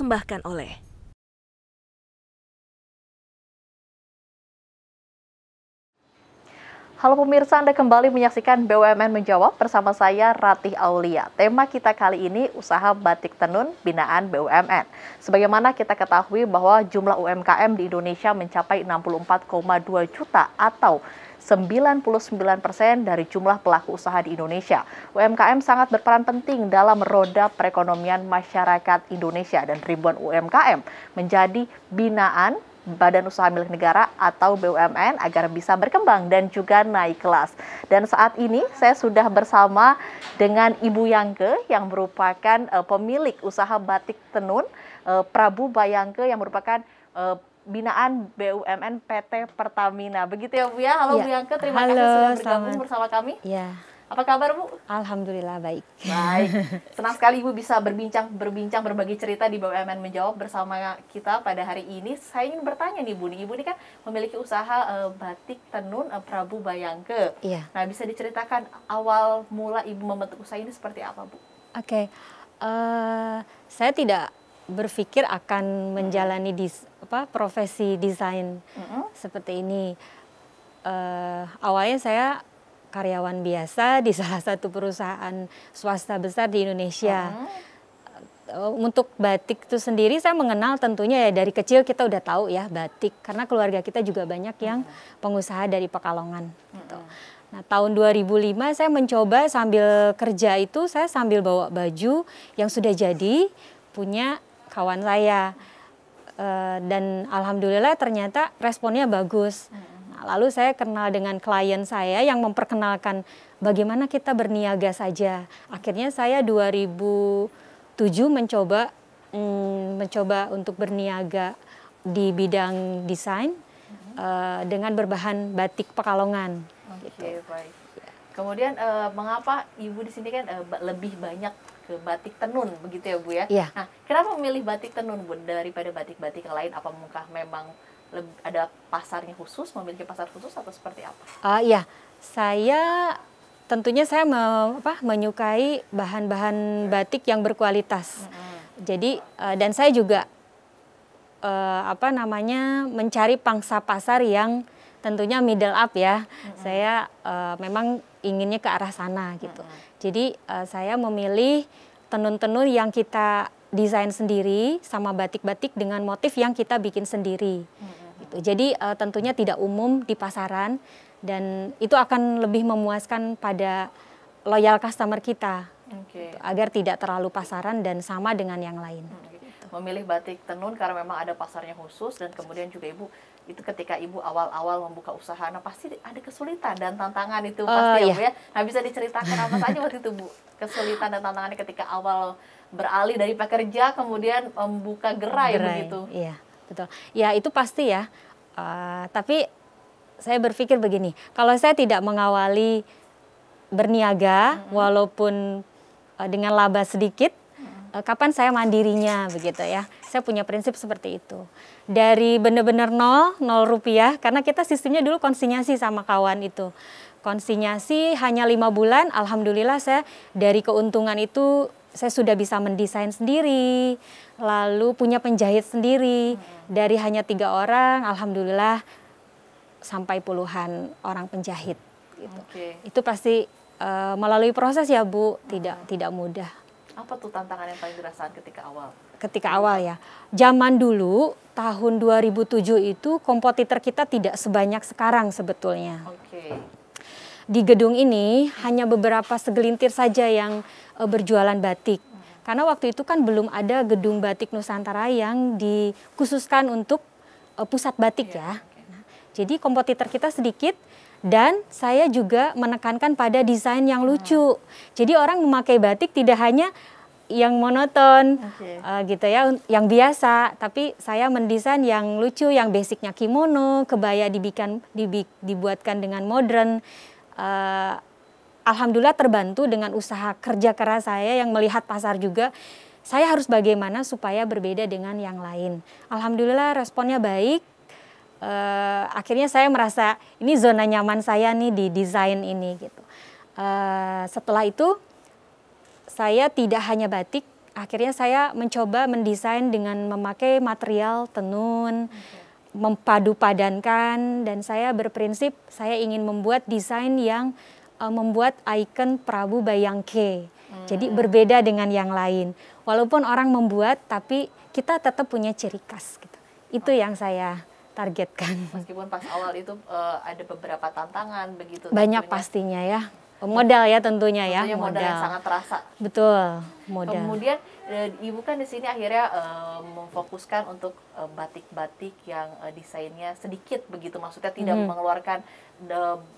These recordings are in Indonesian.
dipersembahkan oleh Halo pemirsa, Anda kembali menyaksikan BUMN Menjawab bersama saya Ratih Aulia. Tema kita kali ini usaha batik tenun binaan BUMN. Sebagaimana kita ketahui bahwa jumlah UMKM di Indonesia mencapai 64,2 juta atau 99% dari jumlah pelaku usaha di Indonesia. UMKM sangat berperan penting dalam roda perekonomian masyarakat Indonesia dan ribuan UMKM menjadi binaan Badan Usaha Milik Negara atau BUMN agar bisa berkembang dan juga naik kelas. Dan saat ini saya sudah bersama dengan Ibu Yangke yang merupakan eh, pemilik usaha batik tenun, eh, Prabu Bayangke yang merupakan eh, binaan BUMN PT Pertamina. Begitu ya Bu ya. Halo ya. Bu Yangke, terima Halo, kasih sudah bergabung selamat. bersama kami. Ya. Apa kabar Bu? Alhamdulillah baik. Baik. Senang sekali Ibu bisa berbincang, berbincang berbagi cerita di BUMN menjawab bersama kita pada hari ini. Saya ingin bertanya nih Bu, nih Ibu ini kan memiliki usaha uh, batik tenun uh, Prabu Bayangke. Iya. Nah, bisa diceritakan awal mula Ibu membentuk usaha ini seperti apa Bu? Oke. Okay. Uh, eh, saya tidak berpikir akan menjalani dis, apa profesi desain mm -hmm. seperti ini. Uh, awalnya saya karyawan biasa di salah satu perusahaan swasta besar di Indonesia. Uh Untuk batik itu sendiri saya mengenal tentunya ya dari kecil kita udah tahu ya batik karena keluarga kita juga banyak yang pengusaha dari Pekalongan. Mm-hmm. Gitu. Nah tahun 2005 saya mencoba sambil kerja itu saya sambil bawa baju yang sudah jadi punya kawan saya uh, dan alhamdulillah ternyata responnya bagus. Mm-hmm. Nah, lalu saya kenal dengan klien saya yang memperkenalkan bagaimana kita berniaga saja. Akhirnya saya 2007 mencoba mm, mencoba untuk berniaga di bidang desain uh, dengan berbahan batik Pekalongan. okay, gitu. baik. Kemudian uh, mengapa ibu di sini kan uh, lebih banyak ke batik tenun begitu ya Bu ya. ya. Nah, kenapa memilih batik tenun Bu daripada batik-batik yang lain? Apa mungkah memang lebih, ada pasarnya khusus, memiliki pasar khusus atau seperti apa? Uh, iya, saya tentunya saya me, apa, menyukai bahan-bahan batik yang berkualitas. Mm -hmm. Jadi uh, dan saya juga uh, apa namanya mencari pangsa pasar yang tentunya middle up ya. Mm-hmm. Saya uh, memang inginnya ke arah sana gitu. Mm-hmm. Jadi uh, saya memilih tenun-tenun yang kita desain sendiri sama batik-batik dengan motif yang kita bikin sendiri. Mm-hmm. Gitu. Jadi uh, tentunya tidak umum di pasaran dan itu akan lebih memuaskan pada loyal customer kita. Okay. Gitu, agar tidak terlalu pasaran dan sama dengan yang lain. Okay. Gitu. memilih batik tenun karena memang ada pasarnya khusus dan kemudian juga ibu itu ketika ibu awal-awal membuka usaha, nah pasti ada kesulitan dan tantangan itu oh, pasti uh, ya bu iya. ya. Nah bisa diceritakan apa saja waktu itu bu kesulitan dan tantangannya ketika awal beralih dari pekerja kemudian membuka gerai, gerai begitu. Iya betul. Ya itu pasti ya. Uh, tapi saya berpikir begini, kalau saya tidak mengawali berniaga mm -hmm. walaupun uh, dengan laba sedikit, Eh, kapan saya mandirinya begitu ya. Saya punya prinsip seperti itu. Dari benar-benar nol, nol rupiah, karena kita sistemnya dulu konsinyasi sama kawan itu. Konsinyasi hanya lima bulan, alhamdulillah saya dari keuntungan itu saya sudah bisa mendesain sendiri, lalu punya penjahit sendiri. Dari hanya tiga orang, alhamdulillah sampai puluhan orang penjahit. Gitu. Okay. Itu pasti uh, melalui proses ya Bu, tidak tidak mudah. Apa tuh tantangan yang paling dirasakan ketika awal? Ketika awal ya. Zaman dulu tahun 2007 itu kompetitor kita tidak sebanyak sekarang sebetulnya. Oke. Okay. Di gedung ini hanya beberapa segelintir saja yang e, berjualan batik. Hmm. Karena waktu itu kan belum ada gedung batik Nusantara yang dikhususkan untuk e, pusat batik yeah. ya. jadi kompetitor kita sedikit, dan saya juga menekankan pada desain yang lucu. Hmm. Jadi orang memakai batik tidak hanya yang monoton okay. uh, eh, gitu ya, yang biasa. Tapi saya mendesain yang lucu, yang basicnya kimono, kebaya dibikan, dibik, dibuatkan dengan modern. Uh, Alhamdulillah terbantu dengan usaha kerja keras saya yang melihat pasar juga. Saya harus bagaimana supaya berbeda dengan yang lain. Alhamdulillah responnya baik uh, akhirnya saya merasa ini zona nyaman saya nih di desain ini gitu. Uh, setelah itu saya tidak hanya batik, akhirnya saya mencoba mendesain dengan memakai material tenun, okay. padankan dan saya berprinsip saya ingin membuat desain yang uh, membuat ikon Prabu Bayangke. Hmm. Jadi berbeda dengan yang lain. Walaupun orang membuat tapi kita tetap punya ciri khas gitu. Itu oh. yang saya targetkan. Meskipun pas awal itu uh, ada beberapa tantangan begitu. Banyak tentunya. pastinya ya. Modal ya tentunya, ya, tentunya ya. Modal, yang sangat terasa. Betul, modal. Kemudian eh, ibu kan di sini akhirnya uh, memfokuskan untuk batik-batik uh, yang uh, desainnya sedikit begitu, maksudnya tidak hmm. mengeluarkan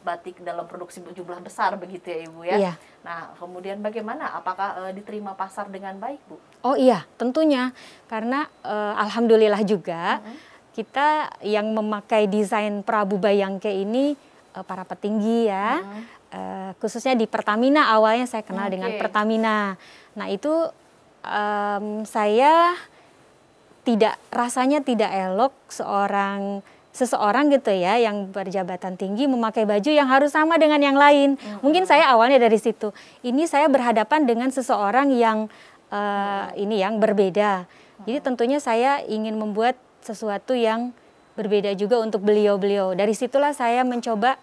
batik dalam produksi jumlah besar begitu ya ibu ya. Iya. Nah kemudian bagaimana? Apakah uh, diterima pasar dengan baik bu? Oh iya, tentunya karena uh, alhamdulillah juga. Hmm kita yang memakai desain Prabu Bayangke ini uh, para petinggi ya. Uh uh, khususnya di Pertamina awalnya saya kenal okay. dengan Pertamina. Nah, itu um, saya tidak rasanya tidak elok seorang seseorang gitu ya yang berjabatan tinggi memakai baju yang harus sama dengan yang lain. Mm -hmm. Mungkin saya awalnya dari situ. Ini saya berhadapan dengan seseorang yang uh, mm -hmm. ini yang berbeda. Mm -hmm. Jadi tentunya saya ingin membuat sesuatu yang berbeda juga untuk beliau-beliau. Dari situlah saya mencoba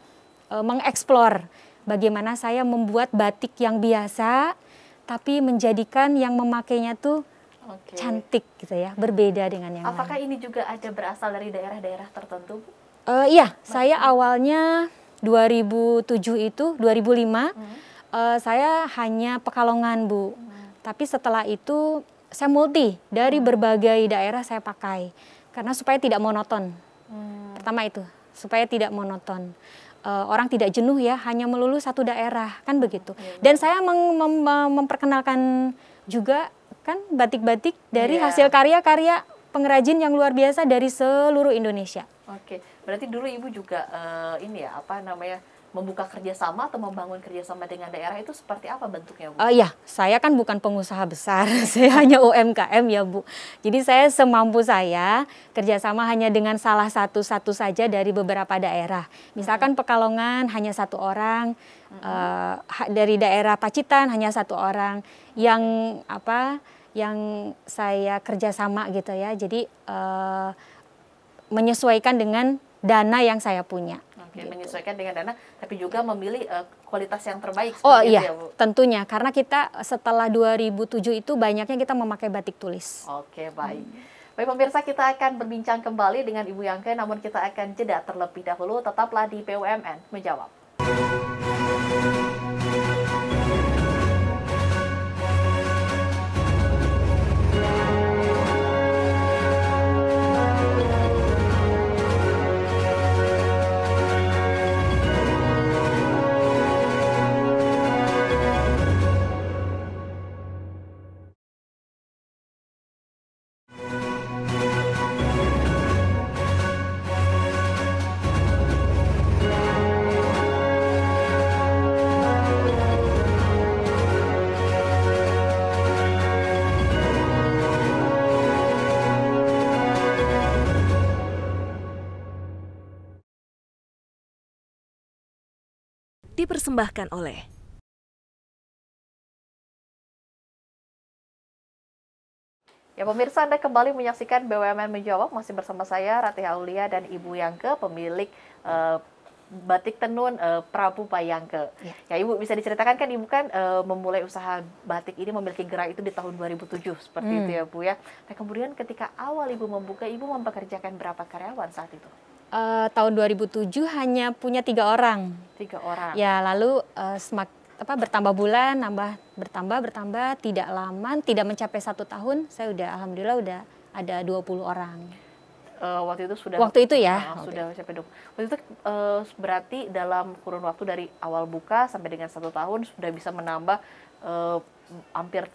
e, mengeksplor bagaimana saya membuat batik yang biasa tapi menjadikan yang memakainya tuh okay. cantik gitu ya, berbeda dengan yang Apakah lain. ini juga ada berasal dari daerah-daerah tertentu? E, iya, saya awalnya 2007 itu 2005 hmm. e, saya hanya Pekalongan, Bu. Hmm. Tapi setelah itu saya multi dari hmm. berbagai daerah saya pakai karena supaya tidak monoton. Hmm. Pertama itu, supaya tidak monoton. Uh, orang tidak jenuh ya, hanya melulu satu daerah, kan begitu. Hmm. Dan saya mem mem memperkenalkan juga kan batik-batik dari yeah. hasil karya-karya pengrajin yang luar biasa dari seluruh Indonesia. Oke, berarti dulu ibu juga uh, ini ya apa namanya membuka kerjasama atau membangun kerjasama dengan daerah itu seperti apa bentuknya, Bu? Uh, ya, saya kan bukan pengusaha besar, saya hanya UMKM ya, Bu. Jadi saya semampu saya kerjasama hanya dengan salah satu satu saja dari beberapa daerah. Misalkan hmm. Pekalongan hanya satu orang, hmm. uh, dari daerah Pacitan hanya satu orang yang apa? Yang saya kerjasama gitu ya. Jadi uh, menyesuaikan dengan dana yang saya punya okay. gitu. menyesuaikan dengan dana tapi juga memilih uh, kualitas yang terbaik oh iya ya, Bu. tentunya karena kita eh, setelah 2007 itu banyaknya kita memakai batik tulis oke baik hmm. Baik pemirsa, kita akan berbincang kembali dengan Ibu Yangke, namun kita akan jeda terlebih dahulu. Tetaplah di PUMN menjawab. dipersembahkan oleh Ya pemirsa Anda kembali menyaksikan BUMN menjawab masih bersama saya Ratih Aulia dan Ibu Yangke pemilik uh, batik tenun uh, Prabu Payangke. Ya. ya Ibu bisa diceritakan kan Ibu kan uh, memulai usaha batik ini memiliki gerai itu di tahun 2007 seperti hmm. itu ya Bu ya. Nah kemudian ketika awal Ibu membuka Ibu mempekerjakan berapa karyawan saat itu? uh, tahun 2007 hanya punya tiga orang. Tiga orang. Ya lalu uh, semak apa bertambah bulan, nambah bertambah bertambah, tidak lama, tidak mencapai satu tahun, saya udah alhamdulillah udah ada 20 orang. Uh, waktu itu sudah waktu itu ya uh, sudah sampai dok waktu itu uh, berarti dalam kurun waktu dari awal buka sampai dengan satu tahun sudah bisa menambah uh, hampir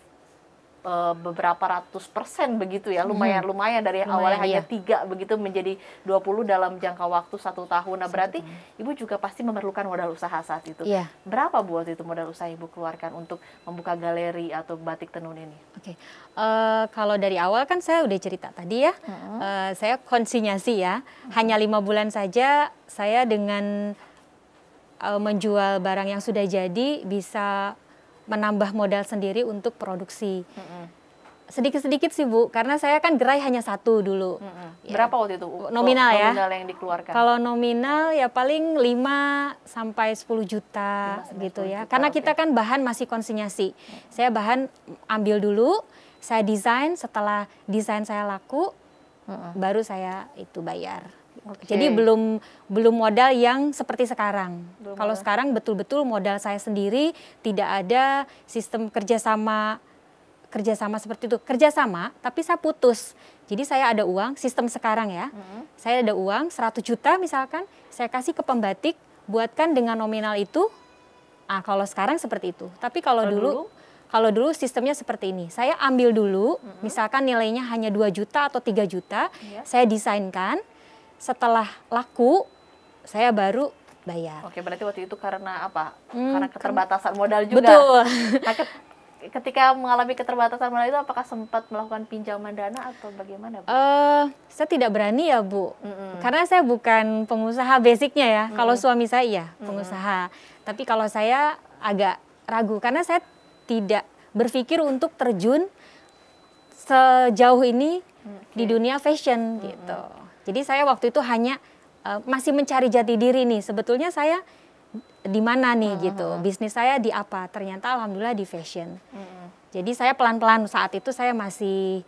Eh, beberapa ratus persen begitu ya lumayan hmm. lumayan dari lumayan, awalnya hanya iya. tiga begitu menjadi 20 dalam jangka waktu satu tahun nah berarti ibu juga pasti memerlukan modal usaha saat itu yeah. berapa buat itu modal usaha ibu keluarkan untuk membuka galeri atau batik tenun ini oke okay. uh, eh, kalau dari awal kan saya udah cerita tadi ya hmm. uh, saya konsinyasi ya hmm. hanya lima bulan saja saya dengan uh, menjual barang yang sudah jadi bisa menambah modal sendiri untuk produksi. Mm Sedikit-sedikit sih Bu, karena saya kan gerai hanya satu dulu. Mm -hmm. ya. Berapa waktu itu? Nominal, oh, nominal ya. yang dikeluarkan. Kalau nominal ya paling 5 sampai 10 juta 5 -10 gitu ya. Juta, karena okay. kita kan bahan masih konsinyasi. Mm -hmm. Saya bahan ambil dulu, saya desain, setelah desain saya laku, mm -hmm. baru saya itu bayar. Okay. Jadi belum belum modal yang seperti sekarang. Belum Kalau modal. sekarang betul-betul modal saya sendiri, tidak ada sistem kerjasama kerjasama seperti itu. Kerjasama, tapi saya putus. Jadi saya ada uang, sistem sekarang ya. Mm -hmm. Saya ada uang 100 juta misalkan, saya kasih ke pembatik, buatkan dengan nominal itu. Ah, kalau sekarang seperti itu. Tapi kalau, kalau dulu, dulu kalau dulu sistemnya seperti ini. Saya ambil dulu, mm -hmm. misalkan nilainya hanya 2 juta atau 3 juta, yeah. saya desainkan, setelah laku saya baru bayar. Oke, berarti waktu itu karena apa? Hmm, karena keterbatasan modal juga. Betul. Nah, ketika mengalami keterbatasan modal itu apakah sempat melakukan pinjaman dana atau bagaimana, Bu? Uh, saya tidak berani ya, Bu. Mm -hmm. Karena saya bukan pengusaha basicnya ya. Mm -hmm. Kalau suami saya iya pengusaha. Mm -hmm. Tapi kalau saya agak ragu karena saya tidak berpikir untuk terjun sejauh ini mm, okay. di dunia fashion mm -hmm. gitu. Jadi saya waktu itu hanya uh, masih mencari jati diri nih. Sebetulnya saya di mana nih uh hmm, -huh. gitu. Hmm, hmm. Bisnis saya di apa? Ternyata alhamdulillah di fashion. Uh -huh. Jadi saya pelan-pelan saat itu saya masih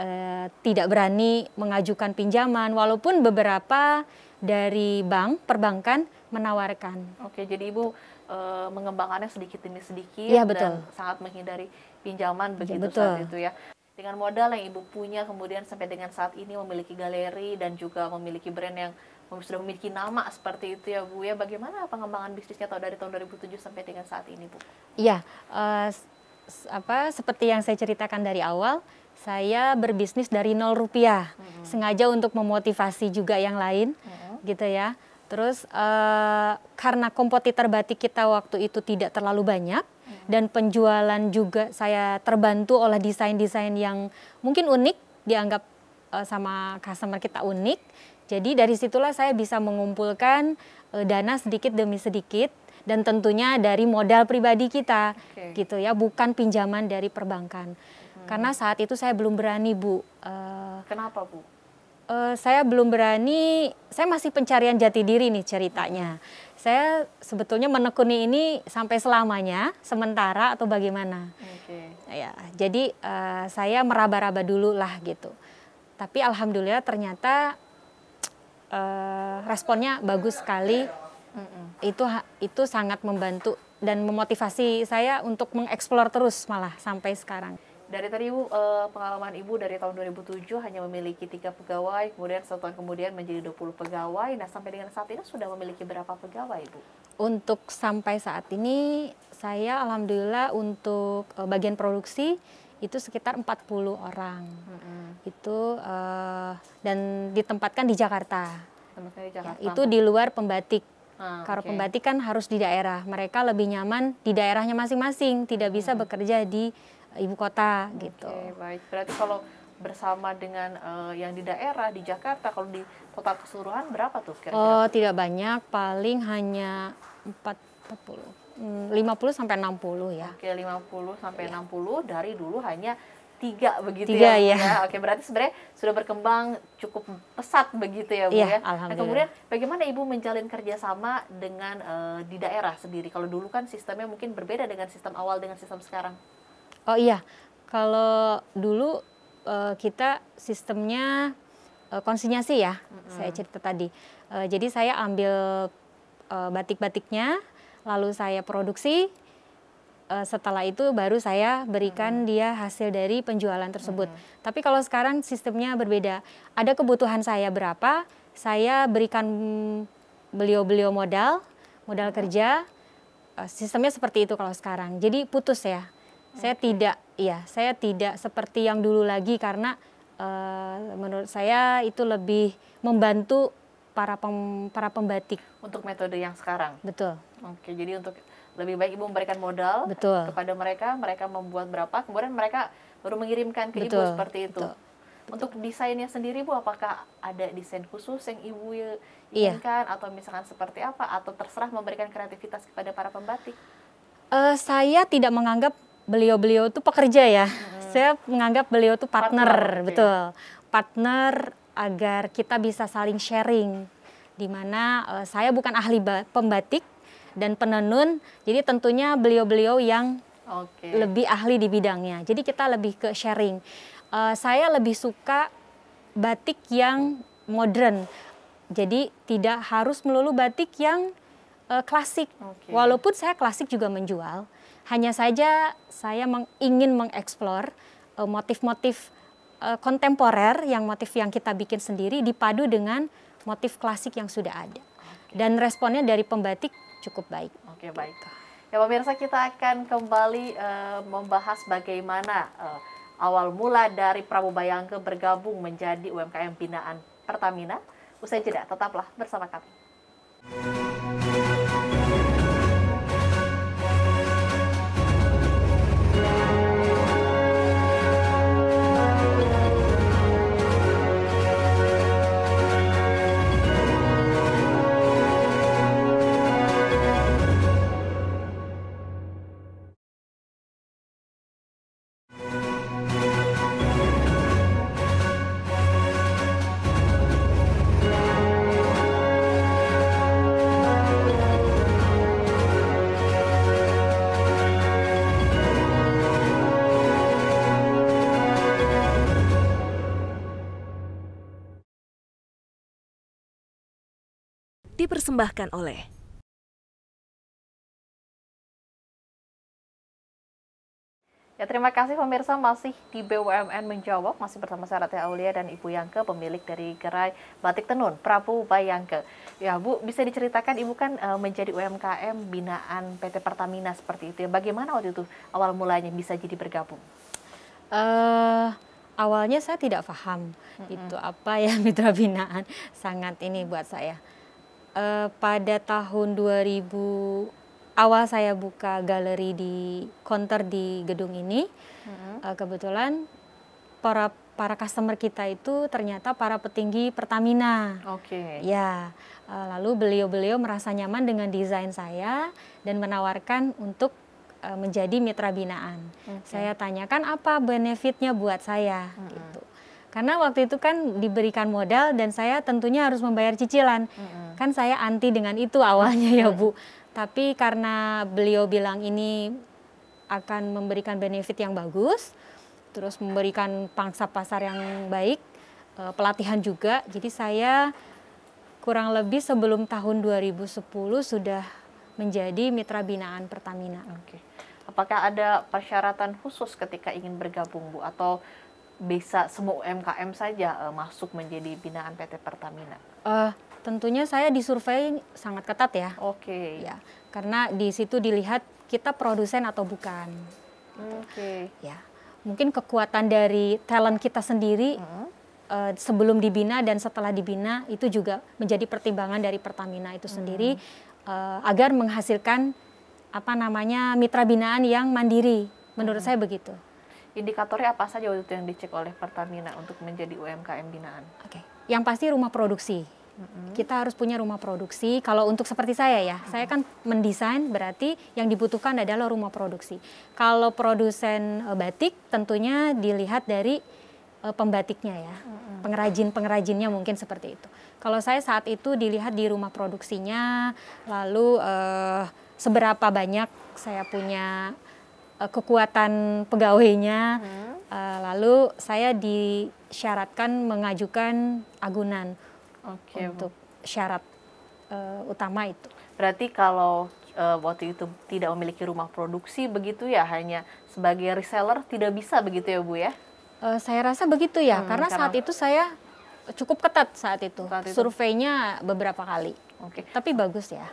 uh, tidak berani mengajukan pinjaman walaupun beberapa dari bank perbankan menawarkan. Oke, jadi Ibu e, mengembangkannya sedikit demi sedikit ya, betul. dan sangat menghindari pinjaman iya, begitu ya, betul. saat itu ya dengan modal yang ibu punya kemudian sampai dengan saat ini memiliki galeri dan juga memiliki brand yang sudah memiliki nama seperti itu ya Bu ya bagaimana pengembangan bisnisnya atau dari tahun 2007 sampai dengan saat ini Bu? Iya uh, apa seperti yang saya ceritakan dari awal saya berbisnis dari nol rupiah mm -hmm. sengaja untuk memotivasi juga yang lain mm -hmm. gitu ya terus uh, karena kompetitor batik kita waktu itu tidak terlalu banyak dan penjualan juga saya terbantu oleh desain-desain yang mungkin unik dianggap uh, sama customer kita unik. Jadi dari situlah saya bisa mengumpulkan uh, dana sedikit demi sedikit dan tentunya dari modal pribadi kita okay. gitu ya, bukan pinjaman dari perbankan. Hmm. Karena saat itu saya belum berani, Bu. Uh, Kenapa, Bu? Uh, saya belum berani, saya masih pencarian jati diri nih ceritanya saya sebetulnya menekuni ini sampai selamanya, sementara atau bagaimana? Okay. Ya, jadi uh, saya meraba-raba dulu lah gitu. Tapi alhamdulillah ternyata uh, responnya bagus sekali. Mm -mm. Itu itu sangat membantu dan memotivasi saya untuk mengeksplor terus malah sampai sekarang. Dari tadi Ibu, eh, pengalaman Ibu dari tahun 2007 hanya memiliki tiga pegawai, kemudian satu tahun kemudian menjadi 20 pegawai. Nah, sampai dengan saat ini sudah memiliki berapa pegawai, Ibu? Untuk sampai saat ini, saya alhamdulillah untuk eh, bagian produksi itu sekitar 40 orang. Mm -hmm. Itu uh, dan ditempatkan di Jakarta. di ya, Jakarta. Ya, itu di luar pembatik. Ah, Kalau okay. pembatik kan harus di daerah. Mereka lebih nyaman di daerahnya masing-masing, tidak bisa hmm. bekerja di ibu kota okay, gitu. baik. Berarti kalau bersama dengan uh, yang di daerah di Jakarta kalau di total keseluruhan berapa tuh kira-kira? Oh, tidak banyak, paling hanya 4 40. 50 sampai 60 ya. Oke, 50 sampai iya. enam 60 dari dulu hanya tiga begitu tiga, ya, ya. ya. Oke, berarti sebenarnya sudah berkembang cukup pesat begitu ya Bu ya. ya. Nah, kemudian bagaimana Ibu menjalin kerjasama dengan uh, di daerah sendiri? Kalau dulu kan sistemnya mungkin berbeda dengan sistem awal dengan sistem sekarang. Oh iya, kalau dulu uh, kita sistemnya uh, konsinyasi ya, mm-hmm. saya cerita tadi. Uh, jadi saya ambil uh, batik-batiknya, lalu saya produksi. Uh, setelah itu baru saya berikan mm-hmm. dia hasil dari penjualan tersebut. Mm-hmm. Tapi kalau sekarang sistemnya berbeda. Ada kebutuhan saya berapa, saya berikan beliau-beliau modal, modal kerja. sistemnya seperti itu kalau sekarang. Jadi putus ya. Saya tidak, ya, saya tidak seperti yang dulu lagi karena uh, menurut saya itu lebih membantu para pem, para pembatik. Untuk metode yang sekarang. Betul. Oke, jadi untuk lebih baik ibu memberikan modal Betul. kepada mereka, mereka membuat berapa, kemudian mereka baru mengirimkan ke Betul. ibu seperti itu. Betul. Untuk desainnya sendiri Bu, apakah ada desain khusus yang Ibu ya iya. inginkan iya. atau misalkan seperti apa atau terserah memberikan kreativitas kepada para pembatik? Uh, saya tidak menganggap beliau-beliau itu pekerja ya. Hmm. Saya menganggap beliau itu partner, partner okay. betul. Partner agar kita bisa saling sharing. Dimana uh, eh, saya bukan ahli pembatik dan penenun, jadi tentunya beliau-beliau yang okay. lebih ahli di bidangnya. Jadi kita lebih ke sharing. Uh, saya lebih suka batik yang modern. Jadi tidak harus melulu batik yang uh, klasik. Okay. Walaupun saya klasik juga menjual, hanya saja saya meng, ingin mengeksplor eh, motif-motif uh, kontemporer yang motif yang kita bikin sendiri dipadu dengan motif klasik yang sudah ada. Dan responnya dari pembatik cukup baik. Oke, baik. Ya pemirsa kita akan kembali uh, membahas bagaimana uh, awal mula dari Prabu Bayangke bergabung menjadi UMKM binaan Pertamina. Usai jeda, tetaplah bersama kami. dipersembahkan oleh Ya, terima kasih pemirsa masih di BUMN menjawab masih bersama saya Ratih Aulia dan Ibu Yangke pemilik dari gerai batik tenun Prabu Bayangke. Ya Bu bisa diceritakan Ibu kan e, menjadi UMKM binaan PT Pertamina seperti itu ya. Bagaimana waktu itu awal mulanya bisa jadi bergabung? Uh, awalnya saya tidak paham mm -hmm. itu apa ya mitra binaan sangat ini buat saya uh, pada tahun 2000 awal saya buka galeri di konter di gedung ini hmm. uh, kebetulan para para customer kita itu ternyata para petinggi Pertamina. Oke. Okay. Ya, eh, lalu beliau-beliau merasa nyaman dengan desain saya dan menawarkan untuk menjadi mitra binaan. Okay. Saya tanyakan apa benefitnya buat saya mm -hmm. gitu. Karena waktu itu kan diberikan modal dan saya tentunya harus membayar cicilan. Mm -hmm. Kan saya anti dengan itu awalnya ya Bu. Tapi karena beliau bilang ini akan memberikan benefit yang bagus, terus memberikan pangsa pasar yang baik, eh, pelatihan juga. Jadi saya kurang lebih sebelum tahun 2010 sudah menjadi mitra binaan Pertamina. Oke. Apakah ada persyaratan khusus ketika ingin bergabung, Bu? Atau bisa semua UMKM saja eh, masuk menjadi binaan PT Pertamina? Uh, Tentunya saya disurvei sangat ketat ya. Oke. Okay. Ya, karena di situ dilihat kita produsen atau bukan. Oke. Okay. Ya, mungkin kekuatan dari talent kita sendiri hmm. uh, sebelum dibina dan setelah dibina itu juga menjadi pertimbangan dari Pertamina itu hmm. sendiri uh, agar menghasilkan apa namanya mitra binaan yang mandiri. Menurut hmm. saya begitu. Indikatornya apa saja waktu itu yang dicek oleh Pertamina untuk menjadi UMKM binaan? Oke, okay. yang pasti rumah produksi kita harus punya rumah produksi. Kalau untuk seperti saya ya, mm-hmm. saya kan mendesain berarti yang dibutuhkan adalah rumah produksi. Kalau produsen eh, batik tentunya dilihat dari eh, pembatiknya ya, mm-hmm. pengrajin pengrajinnya mungkin seperti itu. Kalau saya saat itu dilihat di rumah produksinya, lalu uh, seberapa banyak saya punya uh, kekuatan pegawainya. Mm-hmm. Lalu saya disyaratkan mengajukan agunan okay, untuk syarat uh, utama itu. Berarti kalau uh, waktu itu tidak memiliki rumah produksi begitu ya hanya sebagai reseller tidak bisa begitu ya Bu ya? Uh, saya rasa begitu ya hmm, karena, karena saat itu saya cukup ketat saat itu. Saat itu. Surveinya beberapa kali. Oke. Okay. Tapi bagus ya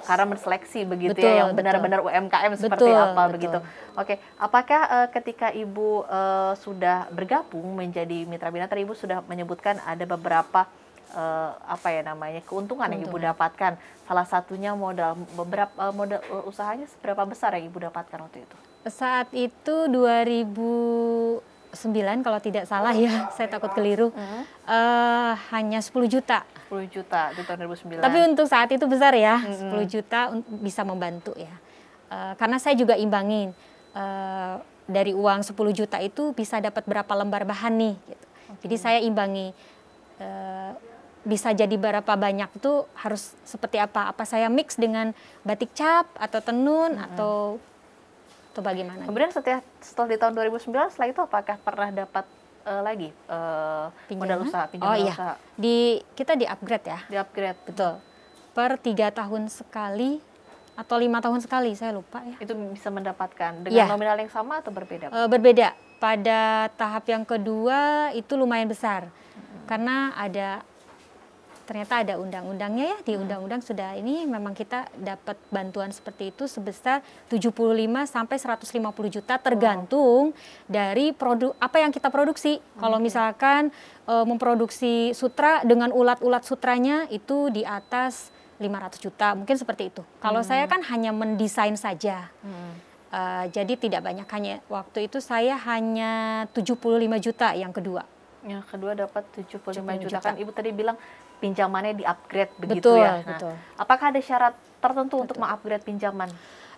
karena menseleksi begitu ya, betul, ya yang benar-benar UMKM seperti betul, apa betul. begitu. Oke, apakah uh, ketika Ibu uh, sudah bergabung menjadi mitra binatang Ibu sudah menyebutkan ada beberapa uh, apa ya namanya keuntungan, Untung. yang ibu dapatkan salah satunya modal beberapa uh, modal uh, usahanya seberapa besar yang ibu dapatkan waktu itu saat itu 2009 kalau tidak salah oh, ya oh, saya oh, takut keliru uh -huh. uh, hanya 10 juta 10 juta di tahun 2009 tapi untuk saat itu besar ya mm -hmm. 10 juta bisa membantu ya uh, karena saya juga imbangin uh, dari uang 10 juta itu bisa dapat berapa lembar bahan nih gitu. okay. jadi saya imbangi bisa jadi berapa banyak itu harus seperti apa? Apa saya mix dengan batik cap atau tenun hmm. atau atau bagaimana? Kemudian setelah setelah di tahun 2009 setelah itu apakah pernah dapat uh, lagi uh, modal usaha pinjaman oh, iya. usaha? Di kita di upgrade ya? Di upgrade. Betul. Per tiga tahun sekali atau lima tahun sekali saya lupa ya. Itu bisa mendapatkan dengan ya. nominal yang sama atau berbeda? Uh, berbeda. Pada tahap yang kedua itu lumayan besar karena ada ternyata ada undang-undangnya ya di hmm. undang-undang sudah ini memang kita dapat bantuan seperti itu sebesar 75 sampai 150 juta tergantung wow. dari produk apa yang kita produksi. Okay. Kalau misalkan e, memproduksi sutra dengan ulat-ulat sutranya itu di atas 500 juta, mungkin seperti itu. Kalau hmm. saya kan hanya mendesain saja. Hmm. Uh, jadi tidak banyak hanya waktu itu saya hanya 75 juta yang kedua. Yang kedua dapat 75 juta. juta kan Ibu tadi bilang pinjamannya di-upgrade begitu betul, ya. Nah, betul. Apakah ada syarat tertentu betul. untuk mengupgrade pinjaman?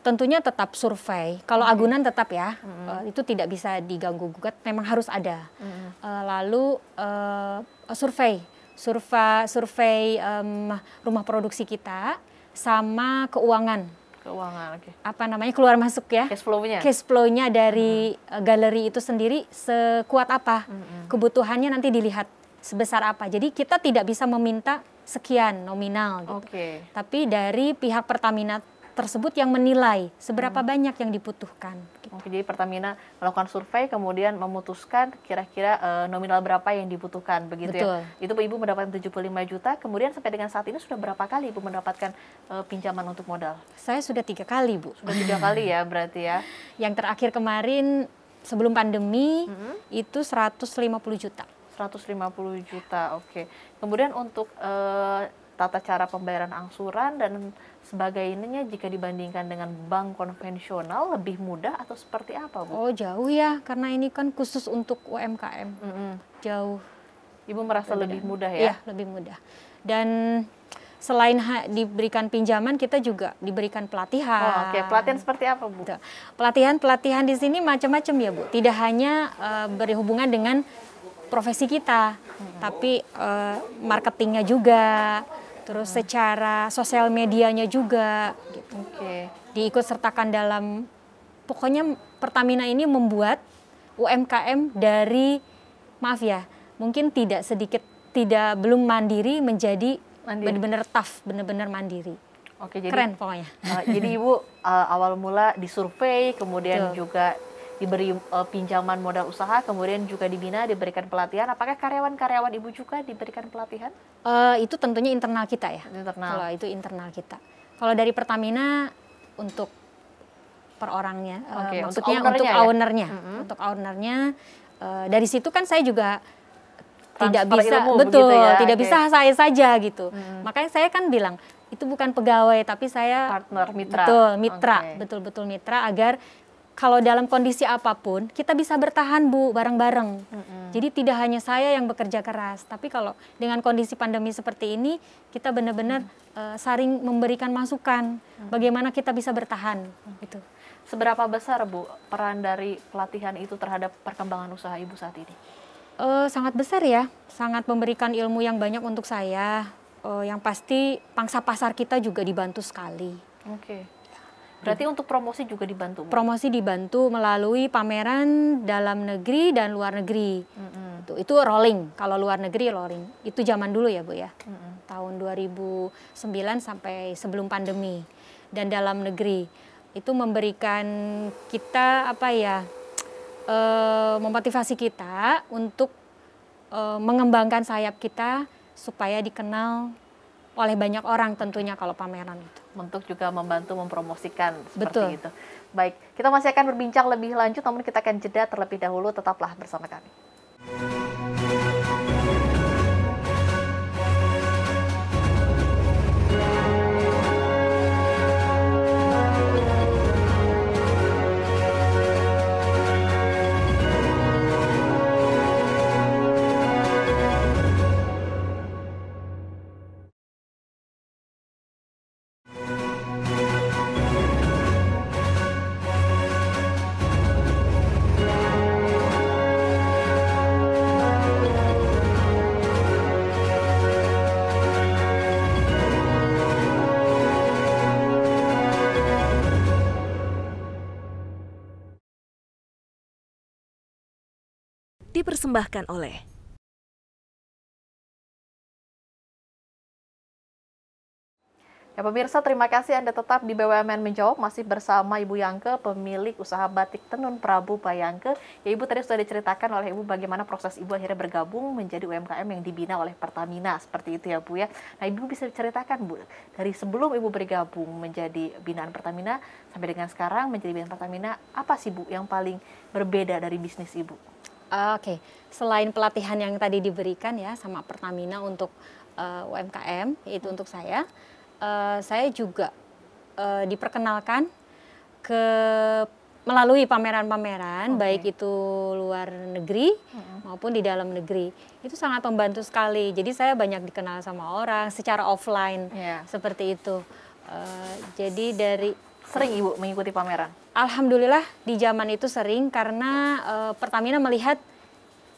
Tentunya tetap survei. Kalau okay. agunan tetap ya, mm -hmm. uh, itu tidak bisa diganggu gugat. Memang harus ada. Mm -hmm. uh, lalu uh, survei, survei, survei um, rumah produksi kita sama keuangan. Keuangan, Okay. Apa namanya keluar masuk ya? Cash flow-nya. Cash flow-nya dari mm -hmm. galeri itu sendiri sekuat apa? Mm -hmm. Kebutuhannya nanti dilihat sebesar apa. Jadi kita tidak bisa meminta sekian nominal gitu. Okay. Tapi dari pihak Pertamina tersebut yang menilai seberapa hmm. banyak yang dibutuhkan. Gitu. Oke, jadi Pertamina melakukan survei kemudian memutuskan kira-kira e, nominal berapa yang dibutuhkan begitu ya. Betul. ya. Itu Ibu mendapatkan 75 juta, kemudian sampai dengan saat ini sudah berapa kali Ibu mendapatkan e, pinjaman untuk modal? Saya sudah tiga kali, Bu. Sudah tiga kali ya berarti ya. Yang terakhir kemarin sebelum pandemi hmm. itu 150 juta. 150 juta. Oke. Okay. Kemudian untuk uh, tata cara pembayaran angsuran dan sebagainya jika dibandingkan dengan bank konvensional lebih mudah atau seperti apa, Bu? Oh, jauh ya, karena ini kan khusus untuk UMKM. Mm -hmm. Jauh. Ibu merasa lebih, lebih mudah ya? Iya, lebih mudah. Dan selain diberikan pinjaman kita juga diberikan pelatihan. Oh, Oke, okay. pelatihan seperti apa bu? Pelatihan pelatihan di sini macam-macam ya bu. Tidak hanya uh, berhubungan dengan profesi kita, tapi uh, marketingnya juga, terus secara sosial medianya juga, gitu. Okay. Diikut sertakan dalam, pokoknya Pertamina ini membuat UMKM dari maaf ya, mungkin tidak sedikit, tidak belum mandiri menjadi benar-benar tough, benar-benar mandiri. Oke, jadi keren pokoknya. Uh, jadi ibu uh, awal mula disurvei, kemudian Tuh. juga diberi uh, pinjaman modal usaha, kemudian juga dibina, diberikan pelatihan. Apakah karyawan-karyawan ibu juga diberikan pelatihan? Uh, itu tentunya internal kita ya. Internal. Kalau itu internal kita. Kalau dari Pertamina untuk per orangnya, eh, okay, uh, maksudnya ya? untuk ownernya, untuk ownernya, ya? untuk ownernya uh, dari situ kan saya juga tidak bisa ilmu, betul ya, tidak okay. bisa saya saja gitu hmm. makanya saya kan bilang itu bukan pegawai tapi saya partner mitra betul mitra okay. betul betul mitra agar kalau dalam kondisi apapun kita bisa bertahan bu bareng-bareng. Mm -hmm. Jadi tidak hanya saya yang bekerja keras, tapi kalau dengan kondisi pandemi seperti ini kita benar-benar mm -hmm. uh, saring memberikan masukan mm -hmm. bagaimana kita bisa bertahan. Mm -hmm. Gitu. Seberapa besar bu peran dari pelatihan itu terhadap perkembangan usaha ibu saat ini? Uh, sangat besar ya, sangat memberikan ilmu yang banyak untuk saya. Uh, yang pasti pangsa pasar kita juga dibantu sekali. Oke. Okay. Berarti untuk promosi juga dibantu? Promosi dibantu melalui pameran dalam negeri dan luar negeri. Mm -hmm. itu, itu rolling, kalau luar negeri rolling. Itu zaman dulu ya Bu ya, mm -hmm. tahun 2009 sampai sebelum pandemi. Dan dalam negeri, itu memberikan kita apa ya, e, memotivasi kita untuk e, mengembangkan sayap kita supaya dikenal oleh banyak orang tentunya kalau pameran itu untuk juga membantu mempromosikan seperti Betul. itu. Baik, kita masih akan berbincang lebih lanjut namun kita akan jeda terlebih dahulu tetaplah bersama kami. dipersembahkan oleh Ya pemirsa, terima kasih Anda tetap di BWMN menjawab masih bersama Ibu Yangke, pemilik usaha batik Tenun Prabu Bayangke. Ya Ibu tadi sudah diceritakan oleh Ibu bagaimana proses Ibu akhirnya bergabung menjadi UMKM yang dibina oleh Pertamina, seperti itu ya Bu ya. Nah Ibu bisa ceritakan Bu, dari sebelum Ibu bergabung menjadi binaan Pertamina sampai dengan sekarang menjadi binaan Pertamina, apa sih Bu yang paling berbeda dari bisnis Ibu? Oke, okay. selain pelatihan yang tadi diberikan ya sama Pertamina untuk uh, eh, UMKM itu hmm. untuk saya, uh, saya juga uh, diperkenalkan ke melalui pameran-pameran okay. baik itu luar negeri hmm. maupun di dalam negeri itu sangat membantu sekali. Jadi saya banyak dikenal sama orang secara offline yeah. seperti itu. Uh, jadi dari Sering Ibu mengikuti pameran? Alhamdulillah di zaman itu sering karena e, Pertamina melihat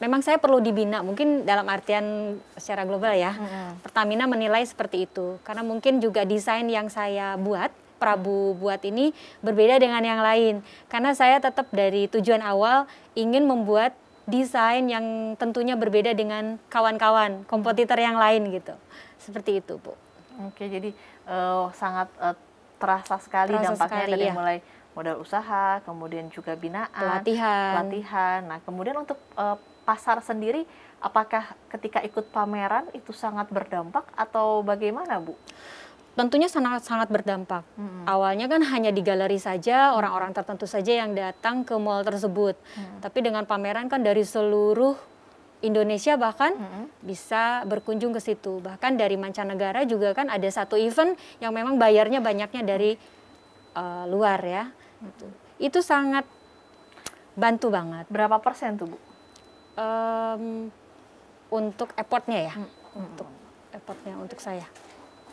memang saya perlu dibina mungkin dalam artian secara global ya. Hmm. Pertamina menilai seperti itu karena mungkin juga desain yang saya buat Prabu buat ini berbeda dengan yang lain karena saya tetap dari tujuan awal ingin membuat desain yang tentunya berbeda dengan kawan-kawan kompetitor yang lain gitu. Seperti itu, Bu. Oke, jadi uh, sangat uh, terasa sekali terasa dampaknya sekali, dari ya. mulai modal usaha, kemudian juga binaan, pelatihan. pelatihan. Nah, kemudian untuk uh, pasar sendiri apakah ketika ikut pameran itu sangat berdampak atau bagaimana, Bu? Tentunya sangat sangat berdampak. Hmm. Awalnya kan hanya di galeri saja, orang-orang tertentu saja yang datang ke mall tersebut. Hmm. Tapi dengan pameran kan dari seluruh Indonesia bahkan mm -hmm. bisa berkunjung ke situ. Bahkan dari mancanegara juga kan ada satu event yang memang bayarnya banyaknya dari uh, luar ya. Mm -hmm. Itu sangat bantu banget. Berapa persen tuh Bu? Um, untuk effortnya ya, mm -hmm. untuk effortnya untuk saya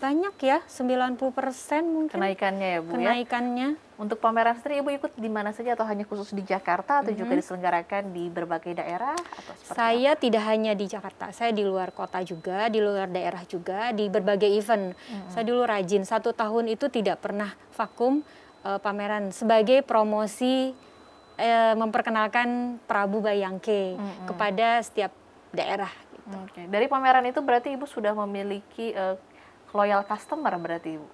banyak ya 90 persen mungkin kenaikannya ya Bu kenaikannya. ya kenaikannya untuk pameran sendiri Ibu ikut di mana saja atau hanya khusus di Jakarta atau mm -hmm. juga mhm. diselenggarakan di berbagai daerah atau Saya apa? tidak hanya di Jakarta, saya di luar kota juga, di luar daerah juga, di berbagai event. Mm -hmm. Saya dulu rajin, satu tahun itu tidak pernah vakum uh, pameran sebagai promosi uh, memperkenalkan Prabu Bayangke mm -hmm. kepada setiap daerah. Gitu. Okay. Dari pameran itu berarti Ibu sudah memiliki uh, loyal customer berarti Ibu?